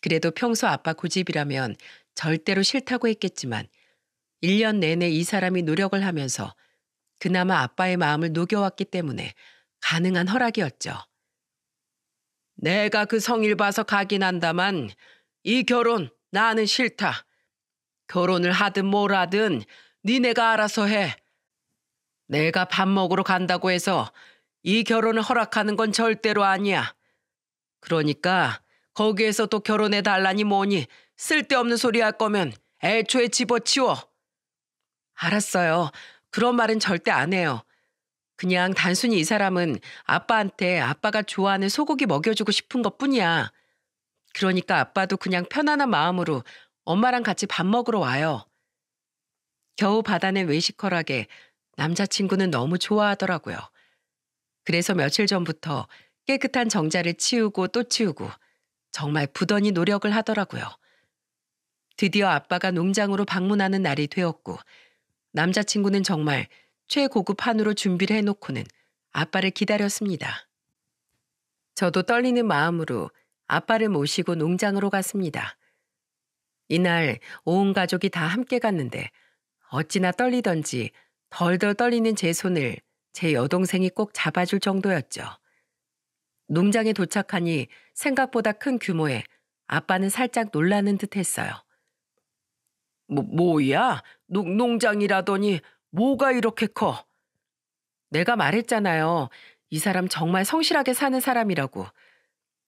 그래도 평소 아빠 고집이라면 절대로 싫다고 했겠지만 1년 내내 이 사람이 노력을 하면서 그나마 아빠의 마음을 녹여왔기 때문에 가능한 허락이었죠. 내가 그 성일 봐서 가긴 한다만 이 결혼 나는 싫다. 결혼을 하든 뭘 하든 니네가 알아서 해. 내가 밥 먹으러 간다고 해서 이 결혼을 허락하는 건 절대로 아니야. 그러니까 거기에서 또 결혼해 달라니 뭐니 쓸데없는 소리 할 거면 애초에 집어치워. 알았어요. 그런 말은 절대 안 해요. 그냥 단순히 이 사람은 아빠한테 아빠가 좋아하는 소고기 먹여주고 싶은 것 뿐이야. 그러니까 아빠도 그냥 편안한 마음으로 엄마랑 같이 밥 먹으러 와요. 겨우 받아낸 외식허락에 남자친구는 너무 좋아하더라고요. 그래서 며칠 전부터 깨끗한 정자를 치우고 또 치우고 정말 부더니 노력을 하더라고요. 드디어 아빠가 농장으로 방문하는 날이 되었고 남자친구는 정말 최고급 한우로 준비를 해놓고는 아빠를 기다렸습니다. 저도 떨리는 마음으로 아빠를 모시고 농장으로 갔습니다. 이날 온 가족이 다 함께 갔는데 어찌나 떨리던지 덜덜 떨리는 제 손을 제 여동생이 꼭 잡아줄 정도였죠. 농장에 도착하니 생각보다 큰 규모에 아빠는 살짝 놀라는 듯 했어요. 뭐, 뭐야? 농, 농장이라더니 뭐가 이렇게 커? 내가 말했잖아요. 이 사람 정말 성실하게 사는 사람이라고.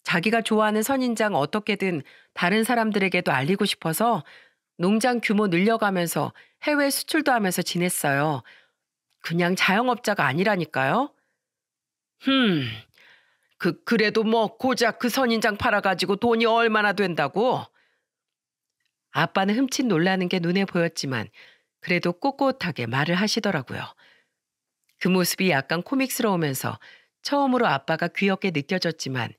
자기가 좋아하는 선인장 어떻게든 다른 사람들에게도 알리고 싶어서 농장 규모 늘려가면서 해외 수출도 하면서 지냈어요. 그냥 자영업자가 아니라니까요. 흠, 그, 그래도 뭐 고작 그 선인장 팔아가지고 돈이 얼마나 된다고? 아빠는 흠칫 놀라는 게 눈에 보였지만 그래도 꼿꼿하게 말을 하시더라고요. 그 모습이 약간 코믹스러우면서 처음으로 아빠가 귀엽게 느껴졌지만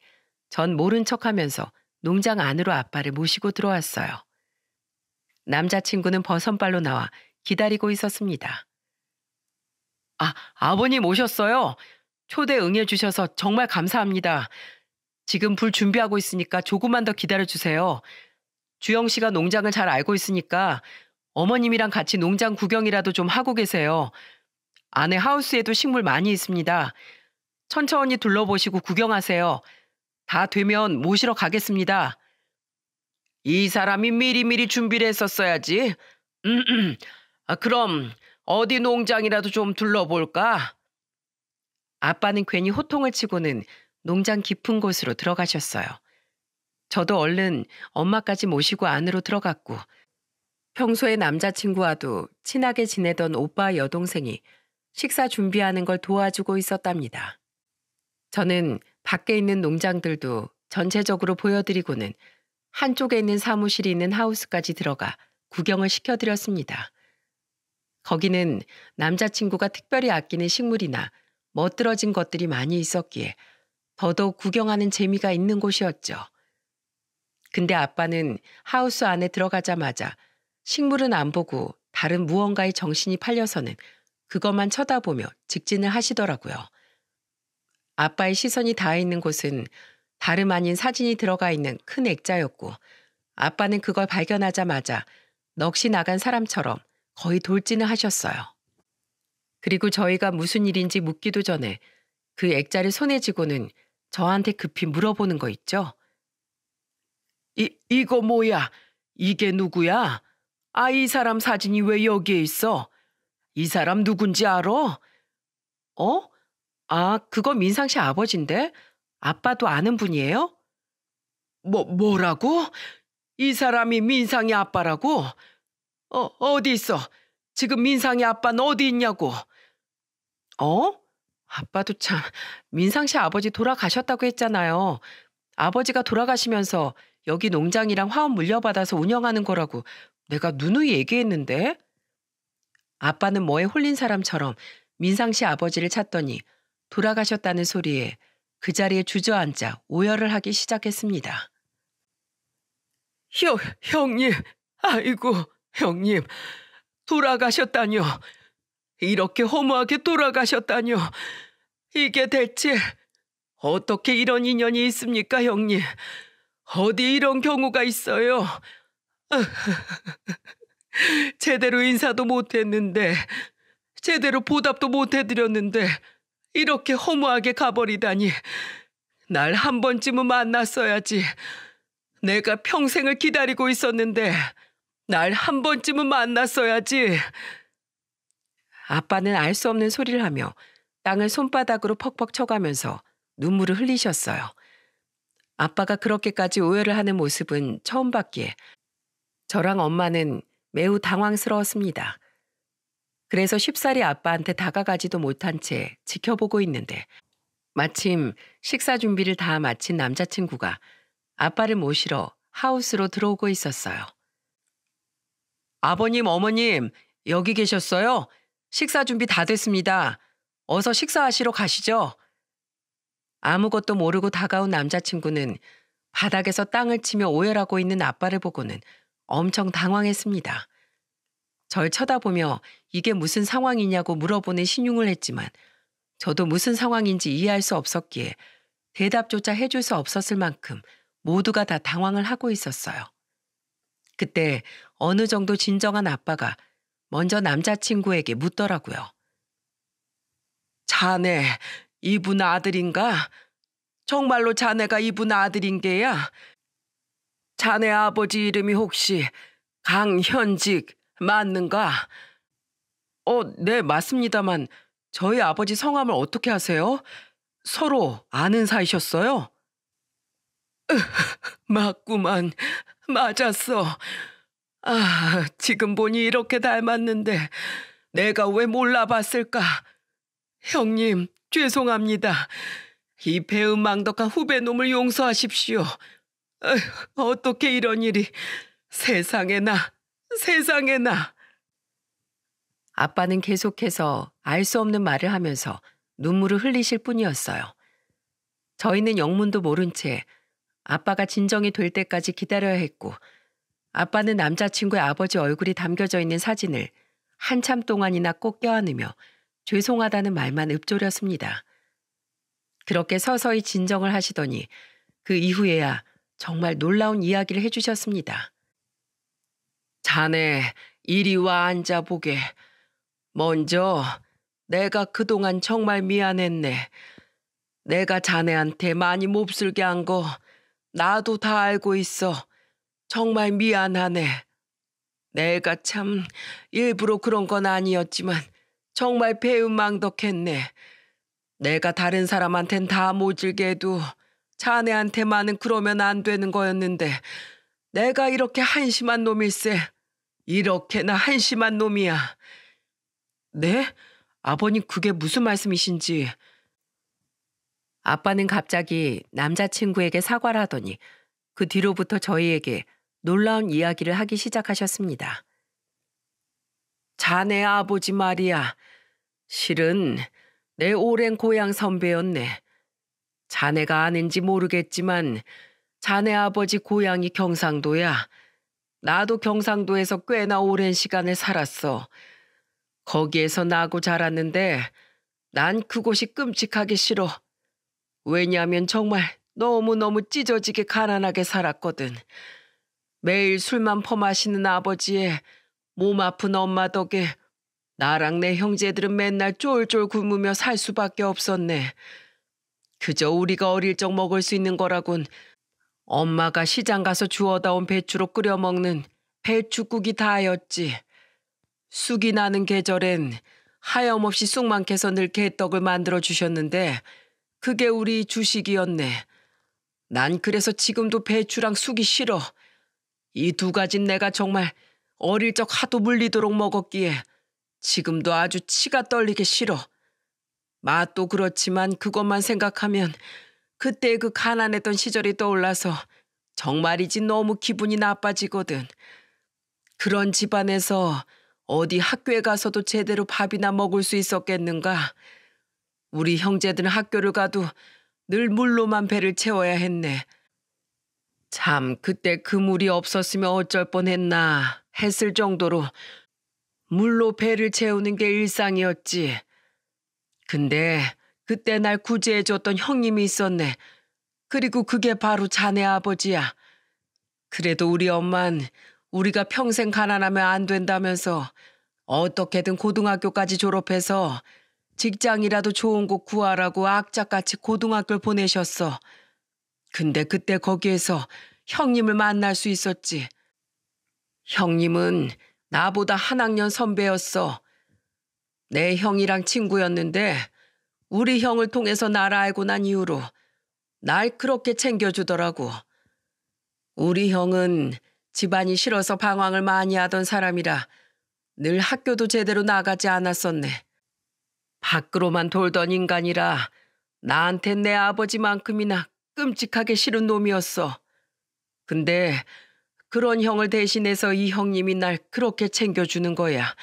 전 모른 척 하면서 농장 안으로 아빠를 모시고 들어왔어요. 남자친구는 버선발로 나와 기다리고 있었습니다. 아, 아버님 오셨어요? 초대 응해주셔서 정말 감사합니다. 지금 불 준비하고 있으니까 조금만 더 기다려주세요. 주영 씨가 농장을 잘 알고 있으니까 어머님이랑 같이 농장 구경이라도 좀 하고 계세요. 안에 하우스에도 식물 많이 있습니다. 천천히 둘러보시고 구경하세요. 다 되면 모시러 가겠습니다. 이 사람이 미리미리 준비를 했었어야지. 음, 음. 아, 그럼 어디 농장이라도 좀 둘러볼까? 아빠는 괜히 호통을 치고는 농장 깊은 곳으로 들어가셨어요. 저도 얼른 엄마까지 모시고 안으로 들어갔고 평소에 남자친구와도 친하게 지내던 오빠 여동생이 식사 준비하는 걸 도와주고 있었답니다. 저는 밖에 있는 농장들도 전체적으로 보여드리고는 한쪽에 있는 사무실이 있는 하우스까지 들어가 구경을 시켜드렸습니다. 거기는 남자친구가 특별히 아끼는 식물이나 멋들어진 것들이 많이 있었기에 더더욱 구경하는 재미가 있는 곳이었죠. 근데 아빠는 하우스 안에 들어가자마자 식물은 안 보고 다른 무언가의 정신이 팔려서는 그것만 쳐다보며 직진을 하시더라고요. 아빠의 시선이 닿아 있는 곳은 다름 아닌 사진이 들어가 있는 큰 액자였고 아빠는 그걸 발견하자마자 넋이 나간 사람처럼 거의 돌진을 하셨어요. 그리고 저희가 무슨 일인지 묻기도 전에 그 액자를 손에 쥐고는 저한테 급히 물어보는 거 있죠? 이, 이거 뭐야? 이게 누구야? 아, 이 사람 사진이 왜 여기에 있어? 이 사람 누군지 알아? 어? 아, 그거 민상 씨 아버지인데? 아빠도 아는 분이에요? 뭐, 뭐라고? 이 사람이 민상이 아빠라고? 어, 어디 있어? 지금 민상이 아빠는 어디 있냐고? 어? 아빠도 참, 민상 씨 아버지 돌아가셨다고 했잖아요. 아버지가 돌아가시면서 여기 농장이랑 화원 물려받아서 운영하는 거라고 내가 누누이 얘기했는데? 아빠는 뭐에 홀린 사람처럼 민상 씨 아버지를 찾더니 돌아가셨다는 소리에 그 자리에 주저앉아 오열을 하기 시작했습니다. 형, 형님, 아이고, 형님, 돌아가셨다뇨. 이렇게 허무하게 돌아가셨다뇨. 이게 대체 어떻게 이런 인연이 있습니까, 형님? 어디 이런 경우가 있어요? 제대로 인사도 못했는데 제대로 보답도 못해드렸는데 이렇게 허무하게 가버리다니 날 한 번쯤은 만났어야지 내가 평생을 기다리고 있었는데 날 한 번쯤은 만났어야지 아빠는 알 수 없는 소리를 하며 땅을 손바닥으로 퍽퍽 쳐가면서 눈물을 흘리셨어요. 아빠가 그렇게까지 오해를 하는 모습은 처음 봤기에 저랑 엄마는 매우 당황스러웠습니다. 그래서 쉽사리 아빠한테 다가가지도 못한 채 지켜보고 있는데 마침 식사 준비를 다 마친 남자친구가 아빠를 모시러 하우스로 들어오고 있었어요. 아버님, 어머님, 여기 계셨어요? 식사 준비 다 됐습니다. 어서 식사하시러 가시죠. 아무것도 모르고 다가온 남자친구는 바닥에서 땅을 치며 오열하고 있는 아빠를 보고는 엄청 당황했습니다. 절 쳐다보며 이게 무슨 상황이냐고 물어보는 신용을 했지만 저도 무슨 상황인지 이해할 수 없었기에 대답조차 해줄 수 없었을 만큼 모두가 다 당황을 하고 있었어요. 그때 어느 정도 진정한 아빠가 먼저 남자친구에게 묻더라고요. 자네, 이분 아들인가? 정말로 자네가 이분 아들인 게야? 자네 아버지 이름이 혹시 강현직 맞는가? 어, 네, 맞습니다만 저희 아버지 성함을 어떻게 하세요? 서로 아는 사이셨어요? 맞구만. 맞았어. 아, 지금 보니 이렇게 닮았는데 내가 왜 몰라봤을까? 형님, 죄송합니다. 이 배은망덕한 후배놈을 용서하십시오. 어휴, 어떻게 이런 일이 세상에 나 세상에 나 아빠는 계속해서 알 수 없는 말을 하면서 눈물을 흘리실 뿐이었어요. 저희는 영문도 모른 채 아빠가 진정이 될 때까지 기다려야 했고 아빠는 남자친구의 아버지 얼굴이 담겨져 있는 사진을 한참 동안이나 꼭 껴안으며 죄송하다는 말만 읊조렸습니다. 그렇게 서서히 진정을 하시더니 그 이후에야 정말 놀라운 이야기를 해주셨습니다. 자네 이리 와 앉아보게. 먼저 내가 그동안 정말 미안했네. 내가 자네한테 많이 몹쓸게 한 거 나도 다 알고 있어. 정말 미안하네. 내가 참 일부러 그런 건 아니었지만 정말 배은망덕했네. 내가 다른 사람한텐 다 모질게 해도 자네한테만은 그러면 안 되는 거였는데 내가 이렇게 한심한 놈일세. 이렇게나 한심한 놈이야. 네? 아버님 그게 무슨 말씀이신지. 아빠는 갑자기 남자친구에게 사과를 하더니 그 뒤로부터 저희에게 놀라운 이야기를 하기 시작하셨습니다. 자네 아버지 말이야. 실은 내 오랜 고향 선배였네. 자네가 아닌지 모르겠지만 자네 아버지 고향이 경상도야. 나도 경상도에서 꽤나 오랜 시간을 살았어. 거기에서 나고 자랐는데 난 그곳이 끔찍하게 싫어. 왜냐하면 정말 너무너무 찢어지게 가난하게 살았거든. 매일 술만 퍼마시는 아버지의 몸 아픈 엄마 덕에 나랑 내 형제들은 맨날 쫄쫄 굶으며 살 수밖에 없었네. 그저 우리가 어릴 적 먹을 수 있는 거라곤 엄마가 시장 가서 주워다 온 배추로 끓여 먹는 배추국이 다였지. 쑥이 나는 계절엔 하염없이 쑥만 캐서 늘 개떡을 만들어 주셨는데 그게 우리 주식이었네. 난 그래서 지금도 배추랑 쑥이 싫어. 이 두 가진 내가 정말 어릴 적 하도 물리도록 먹었기에 지금도 아주 치가 떨리게 싫어. 맛도 그렇지만 그것만 생각하면 그때 그 가난했던 시절이 떠올라서 정말이지 너무 기분이 나빠지거든. 그런 집안에서 어디 학교에 가서도 제대로 밥이나 먹을 수 있었겠는가. 우리 형제들은 학교를 가도 늘 물로만 배를 채워야 했네. 참 그때 그 물이 없었으면 어쩔 뻔했나 했을 정도로 물로 배를 채우는 게 일상이었지. 근데 그때 날 구제해줬던 형님이 있었네. 그리고 그게 바로 자네 아버지야. 그래도 우리 엄만 우리가 평생 가난하면 안 된다면서 어떻게든 고등학교까지 졸업해서 직장이라도 좋은 곳 구하라고 악착같이 고등학교를 보내셨어. 근데 그때 거기에서 형님을 만날 수 있었지. 형님은 나보다 한 학년 선배였어. 내 형이랑 친구였는데 우리 형을 통해서 날 알고 난 이후로 날 그렇게 챙겨주더라고. 우리 형은 집안이 싫어서 방황을 많이 하던 사람이라 늘 학교도 제대로 나가지 않았었네. 밖으로만 돌던 인간이라 나한텐 내 아버지만큼이나 끔찍하게 싫은 놈이었어. 근데 그런 형을 대신해서 이 형님이 날 그렇게 챙겨주는 거야.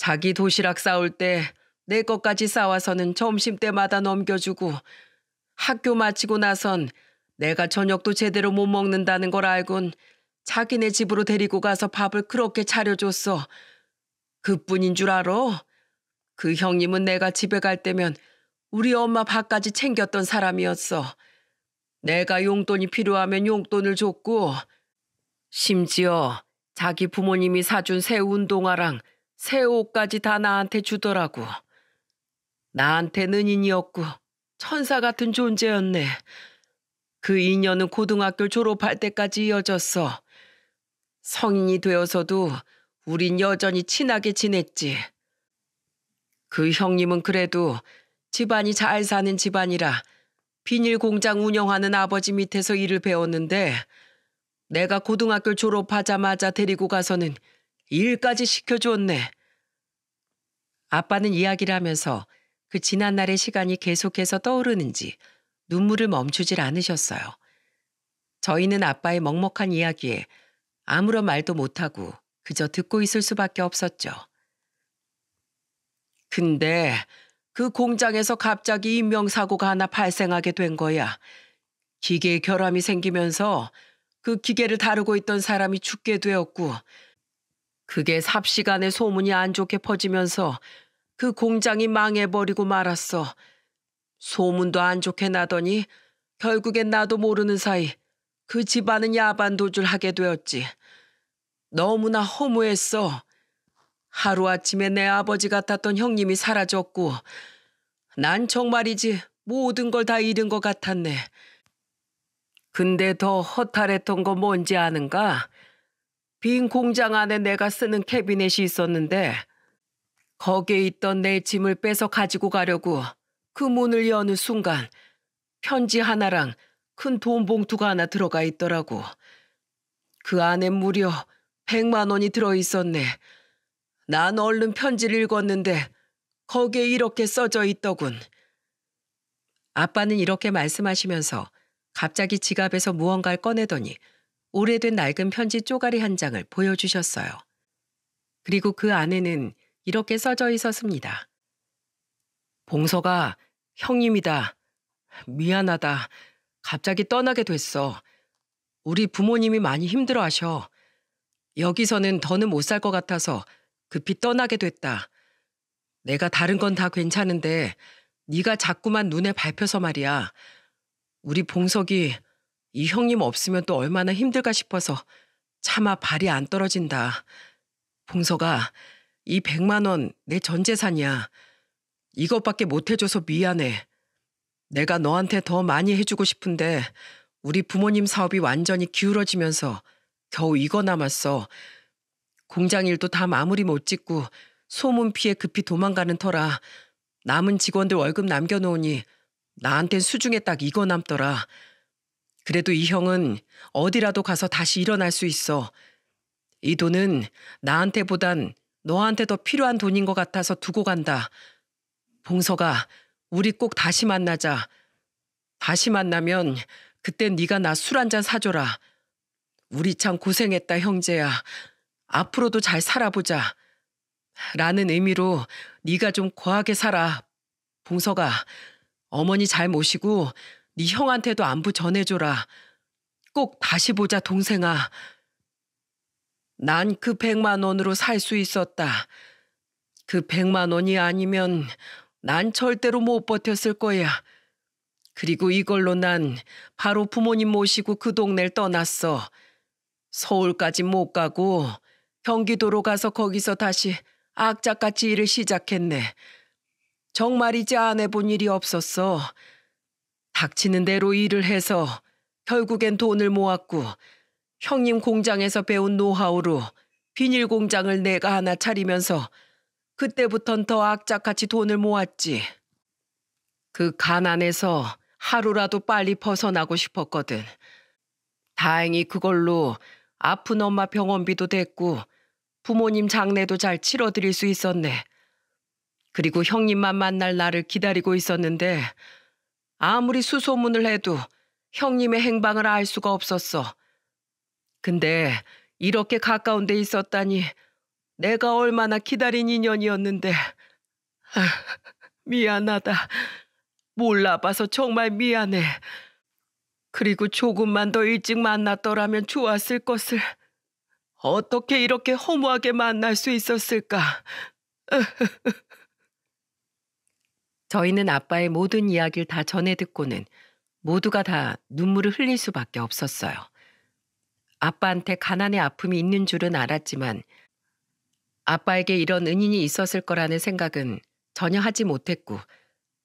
자기 도시락 싸올 때 내 것까지 싸와서는 점심때마다 넘겨주고 학교 마치고 나선 내가 저녁도 제대로 못 먹는다는 걸 알곤 자기네 집으로 데리고 가서 밥을 그렇게 차려줬어. 그뿐인 줄 알아? 그 형님은 내가 집에 갈 때면 우리 엄마 밥까지 챙겼던 사람이었어. 내가 용돈이 필요하면 용돈을 줬고 심지어 자기 부모님이 사준 새 운동화랑 새 옷까지 다 나한테 주더라고. 나한테는 인이었고 천사 같은 존재였네. 그 인연은 고등학교 졸업할 때까지 이어졌어. 성인이 되어서도 우린 여전히 친하게 지냈지. 그 형님은 그래도 집안이 잘 사는 집안이라 비닐 공장 운영하는 아버지 밑에서 일을 배웠는데 내가 고등학교 졸업하자마자 데리고 가서는 일까지 시켜주었네. 아빠는 이야기를 하면서 그 지난날의 시간이 계속해서 떠오르는지 눈물을 멈추질 않으셨어요. 저희는 아빠의 먹먹한 이야기에 아무런 말도 못하고 그저 듣고 있을 수밖에 없었죠. 근데 그 공장에서 갑자기 인명사고가 하나 발생하게 된 거야. 기계에 결함이 생기면서 그 기계를 다루고 있던 사람이 죽게 되었고 그게 삽시간에 소문이 안 좋게 퍼지면서 그 공장이 망해버리고 말았어. 소문도 안 좋게 나더니 결국엔 나도 모르는 사이 그 집안은 야반 도주 하게 되었지. 너무나 허무했어. 하루아침에 내 아버지 같았던 형님이 사라졌고 난 정말이지 모든 걸 다 잃은 것 같았네. 근데 더 허탈했던 건 뭔지 아는가? 빈 공장 안에 내가 쓰는 캐비넷이 있었는데 거기에 있던 내 짐을 빼서 가지고 가려고 그 문을 여는 순간 편지 하나랑 큰 돈 봉투가 하나 들어가 있더라고. 그 안에 무려 100만 원이 들어있었네. 난 얼른 편지를 읽었는데 거기에 이렇게 써져 있더군. 아빠는 이렇게 말씀하시면서 갑자기 지갑에서 무언가를 꺼내더니 오래된 낡은 편지 쪼가리 한 장을 보여주셨어요. 그리고 그 안에는 이렇게 써져 있었습니다. 봉서가 형님이다. 미안하다. 갑자기 떠나게 됐어. 우리 부모님이 많이 힘들어 하셔. 여기서는 더는 못 살 것 같아서 급히 떠나게 됐다. 내가 다른 건 다 괜찮은데 네가 자꾸만 눈에 밟혀서 말이야. 우리 봉석이 이 형님 없으면 또 얼마나 힘들까 싶어서 차마 발이 안 떨어진다. 봉서가 이 백만 원 내전 재산이야. 이것밖에 못 해줘서 미안해. 내가 너한테 더 많이 해주고 싶은데 우리 부모님 사업이 완전히 기울어지면서 겨우 이거 남았어. 공장 일도 다 마무리 못 짓고 소문 피해 급히 도망가는 터라 남은 직원들 월급 남겨놓으니 나한텐 수중에 딱 이거 남더라. 그래도 이 형은 어디라도 가서 다시 일어날 수 있어. 이 돈은 나한테보단 너한테 더 필요한 돈인 것 같아서 두고 간다. 봉서가 우리 꼭 다시 만나자. 다시 만나면 그땐 네가 나 술 한 잔 사줘라. 우리 참 고생했다 형제야. 앞으로도 잘 살아보자. 라는 의미로 네가 좀과하게 살아. 봉서가 어머니 잘 모시고 네 형한테도 안부 전해줘라. 꼭 다시 보자 동생아. 난 그 백만 원으로 살 수 있었다. 그 백만 원이 아니면 난 절대로 못 버텼을 거야. 그리고 이걸로 난 바로 부모님 모시고 그 동네를 떠났어. 서울까지 못 가고 경기도로 가서 거기서 다시 악자같이 일을 시작했네. 정말이지 안 해본 일이 없었어. 닥치는 대로 일을 해서 결국엔 돈을 모았고 형님 공장에서 배운 노하우로 비닐 공장을 내가 하나 차리면서 그때부턴 더악작같이 돈을 모았지. 그 가난에서 하루라도 빨리 벗어나고 싶었거든. 다행히 그걸로 아픈 엄마 병원비도 됐고 부모님 장례도 잘 치러드릴 수 있었네. 그리고 형님만 만날 날을 기다리고 있었는데 아무리 수소문을 해도 형님의 행방을 알 수가 없었어. 근데 이렇게 가까운 데 있었다니 내가 얼마나 기다린 인연이었는데 미안하다. 몰라봐서 정말 미안해. 그리고 조금만 더 일찍 만났더라면 좋았을 것을. 어떻게 이렇게 허무하게 만날 수 있었을까? 저희는 아빠의 모든 이야기를 다 전해 듣고는 모두가 다 눈물을 흘릴 수밖에 없었어요. 아빠한테 가난의 아픔이 있는 줄은 알았지만 아빠에게 이런 은인이 있었을 거라는 생각은 전혀 하지 못했고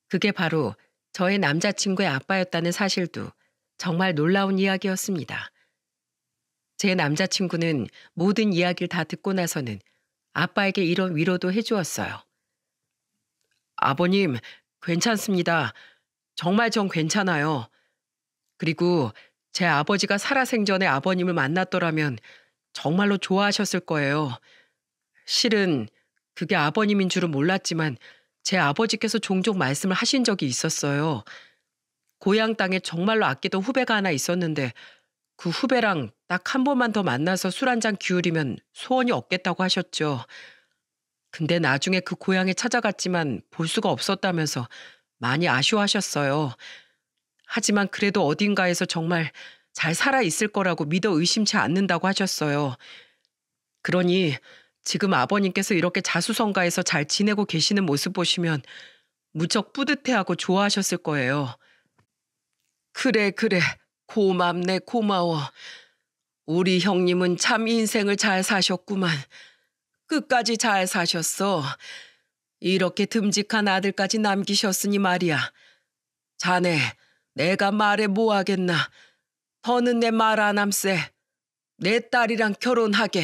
그게 바로 저의 남자친구의 아빠였다는 사실도 정말 놀라운 이야기였습니다. 제 남자친구는 모든 이야기를 다 듣고 나서는 아빠에게 이런 위로도 해주었어요. 아버님, 괜찮습니다. 정말 전 괜찮아요. 그리고 제 아버지가 살아생전에 아버님을 만났더라면 정말로 좋아하셨을 거예요. 실은 그게 아버님인 줄은 몰랐지만 제 아버지께서 종종 말씀을 하신 적이 있었어요. 고향 땅에 정말로 아끼던 후배가 하나 있었는데 그 후배랑 딱 한 번만 더 만나서 술 한잔 기울이면 소원이 없겠다고 하셨죠. 근데 나중에 그 고향에 찾아갔지만 볼 수가 없었다면서 많이 아쉬워하셨어요. 하지만 그래도 어딘가에서 정말 잘 살아있을 거라고 믿어 의심치 않는다고 하셨어요. 그러니 지금 아버님께서 이렇게 자수성가해서잘 지내고 계시는 모습 보시면 무척 뿌듯해하고 좋아하셨을 거예요. 그래, 그래. 고맙네, 고마워. 우리 형님은 참 인생을 잘 사셨구만. 끝까지 잘 사셨어. 이렇게 듬직한 아들까지 남기셨으니 말이야. 자네, 내가 말해 뭐하겠나. 더는 내 말 안 함세. 내 딸이랑 결혼하게.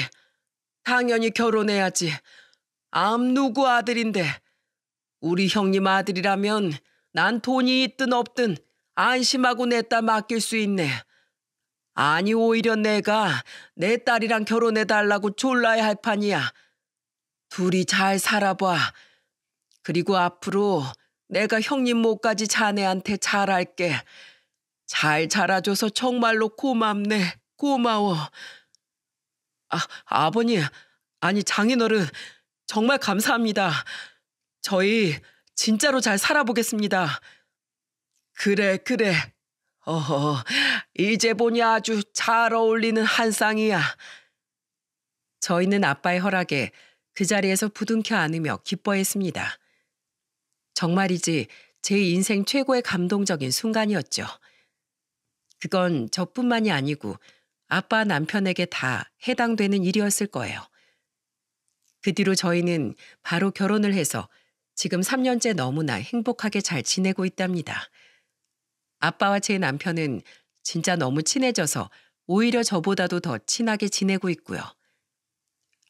당연히 결혼해야지. 암 누구 아들인데. 우리 형님 아들이라면 난 돈이 있든 없든 안심하고 내 딸 맡길 수 있네. 아니 오히려 내가 내 딸이랑 결혼해달라고 졸라야 할 판이야. 둘이 잘 살아봐. 그리고 앞으로 내가 형님 모까지 자네한테 잘할게. 잘 자라줘서 정말로 고맙네. 고마워. 아, 아버님, 아니 장인어른, 정말 감사합니다. 저희 진짜로 잘 살아보겠습니다. 그래, 그래. 어허, 이제 보니 아주 잘 어울리는 한 쌍이야. 저희는 아빠의 허락에 그 자리에서 부둥켜 안으며 기뻐했습니다. 정말이지 제 인생 최고의 감동적인 순간이었죠. 그건 저뿐만이 아니고 아빠 남편에게 다 해당되는 일이었을 거예요. 그 뒤로 저희는 바로 결혼을 해서 지금 3년째 너무나 행복하게 잘 지내고 있답니다. 아빠와 제 남편은 진짜 너무 친해져서 오히려 저보다도 더 친하게 지내고 있고요.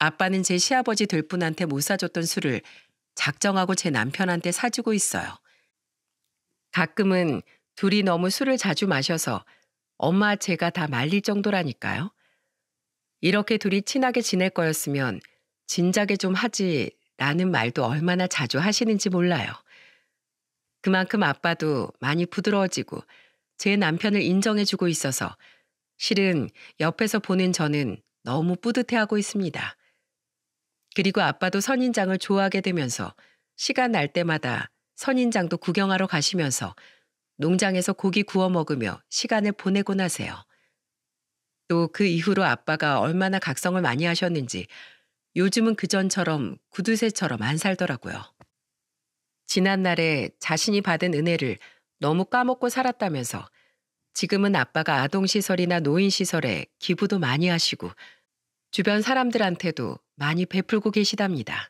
아빠는 제 시아버지 될 분한테 못 사줬던 술을 작정하고 제 남편한테 사주고 있어요. 가끔은 둘이 너무 술을 자주 마셔서 엄마 제가 다 말릴 정도라니까요. 이렇게 둘이 친하게 지낼 거였으면 진작에 좀 하지 라는 말도 얼마나 자주 하시는지 몰라요. 그만큼 아빠도 많이 부드러워지고 제 남편을 인정해주고 있어서 실은 옆에서 보는 저는 너무 뿌듯해하고 있습니다. 그리고 아빠도 선인장을 좋아하게 되면서 시간 날 때마다 선인장도 구경하러 가시면서 농장에서 고기 구워 먹으며 시간을 보내곤 하세요. 또 그 이후로 아빠가 얼마나 각성을 많이 하셨는지 요즘은 그전처럼 구두쇠처럼 안 살더라고요. 지난날에 자신이 받은 은혜를 너무 까먹고 살았다면서 지금은 아빠가 아동시설이나 노인시설에 기부도 많이 하시고 주변 사람들한테도 많이 베풀고 계시답니다.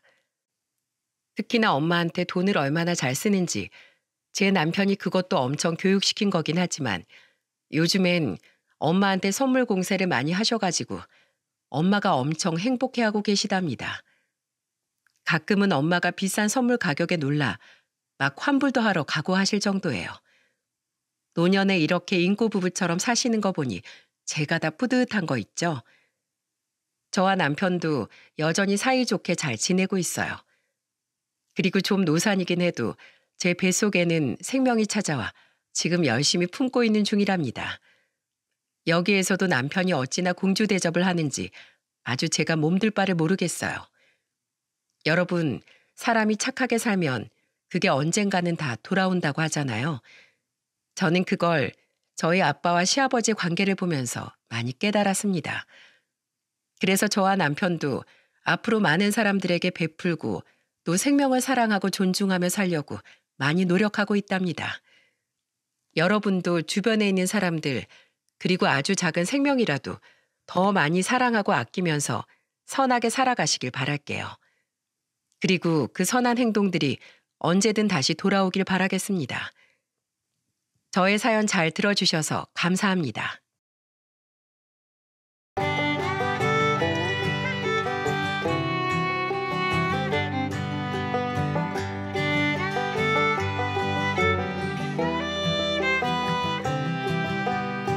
특히나 엄마한테 돈을 얼마나 잘 쓰는지 제 남편이 그것도 엄청 교육시킨 거긴 하지만 요즘엔 엄마한테 선물 공세를 많이 하셔가지고 엄마가 엄청 행복해하고 계시답니다. 가끔은 엄마가 비싼 선물 가격에 놀라 막 환불도 하러 가고 하실 정도예요. 노년에 이렇게 인고 부부처럼 사시는 거 보니 제가 다 뿌듯한 거 있죠? 저와 남편도 여전히 사이좋게 잘 지내고 있어요. 그리고 좀 노산이긴 해도 제 뱃속에는 생명이 찾아와 지금 열심히 품고 있는 중이랍니다. 여기에서도 남편이 어찌나 공주 대접을 하는지 아주 제가 몸둘 바를 모르겠어요. 여러분, 사람이 착하게 살면 그게 언젠가는 다 돌아온다고 하잖아요. 저는 그걸 저희 아빠와 시아버지의 관계를 보면서 많이 깨달았습니다. 그래서 저와 남편도 앞으로 많은 사람들에게 베풀고 또 생명을 사랑하고 존중하며 살려고 많이 노력하고 있답니다. 여러분도 주변에 있는 사람들, 그리고 아주 작은 생명이라도 더 많이 사랑하고 아끼면서 선하게 살아가시길 바랄게요. 그리고 그 선한 행동들이 언제든 다시 돌아오길 바라겠습니다. 저의 사연 잘 들어주셔서 감사합니다.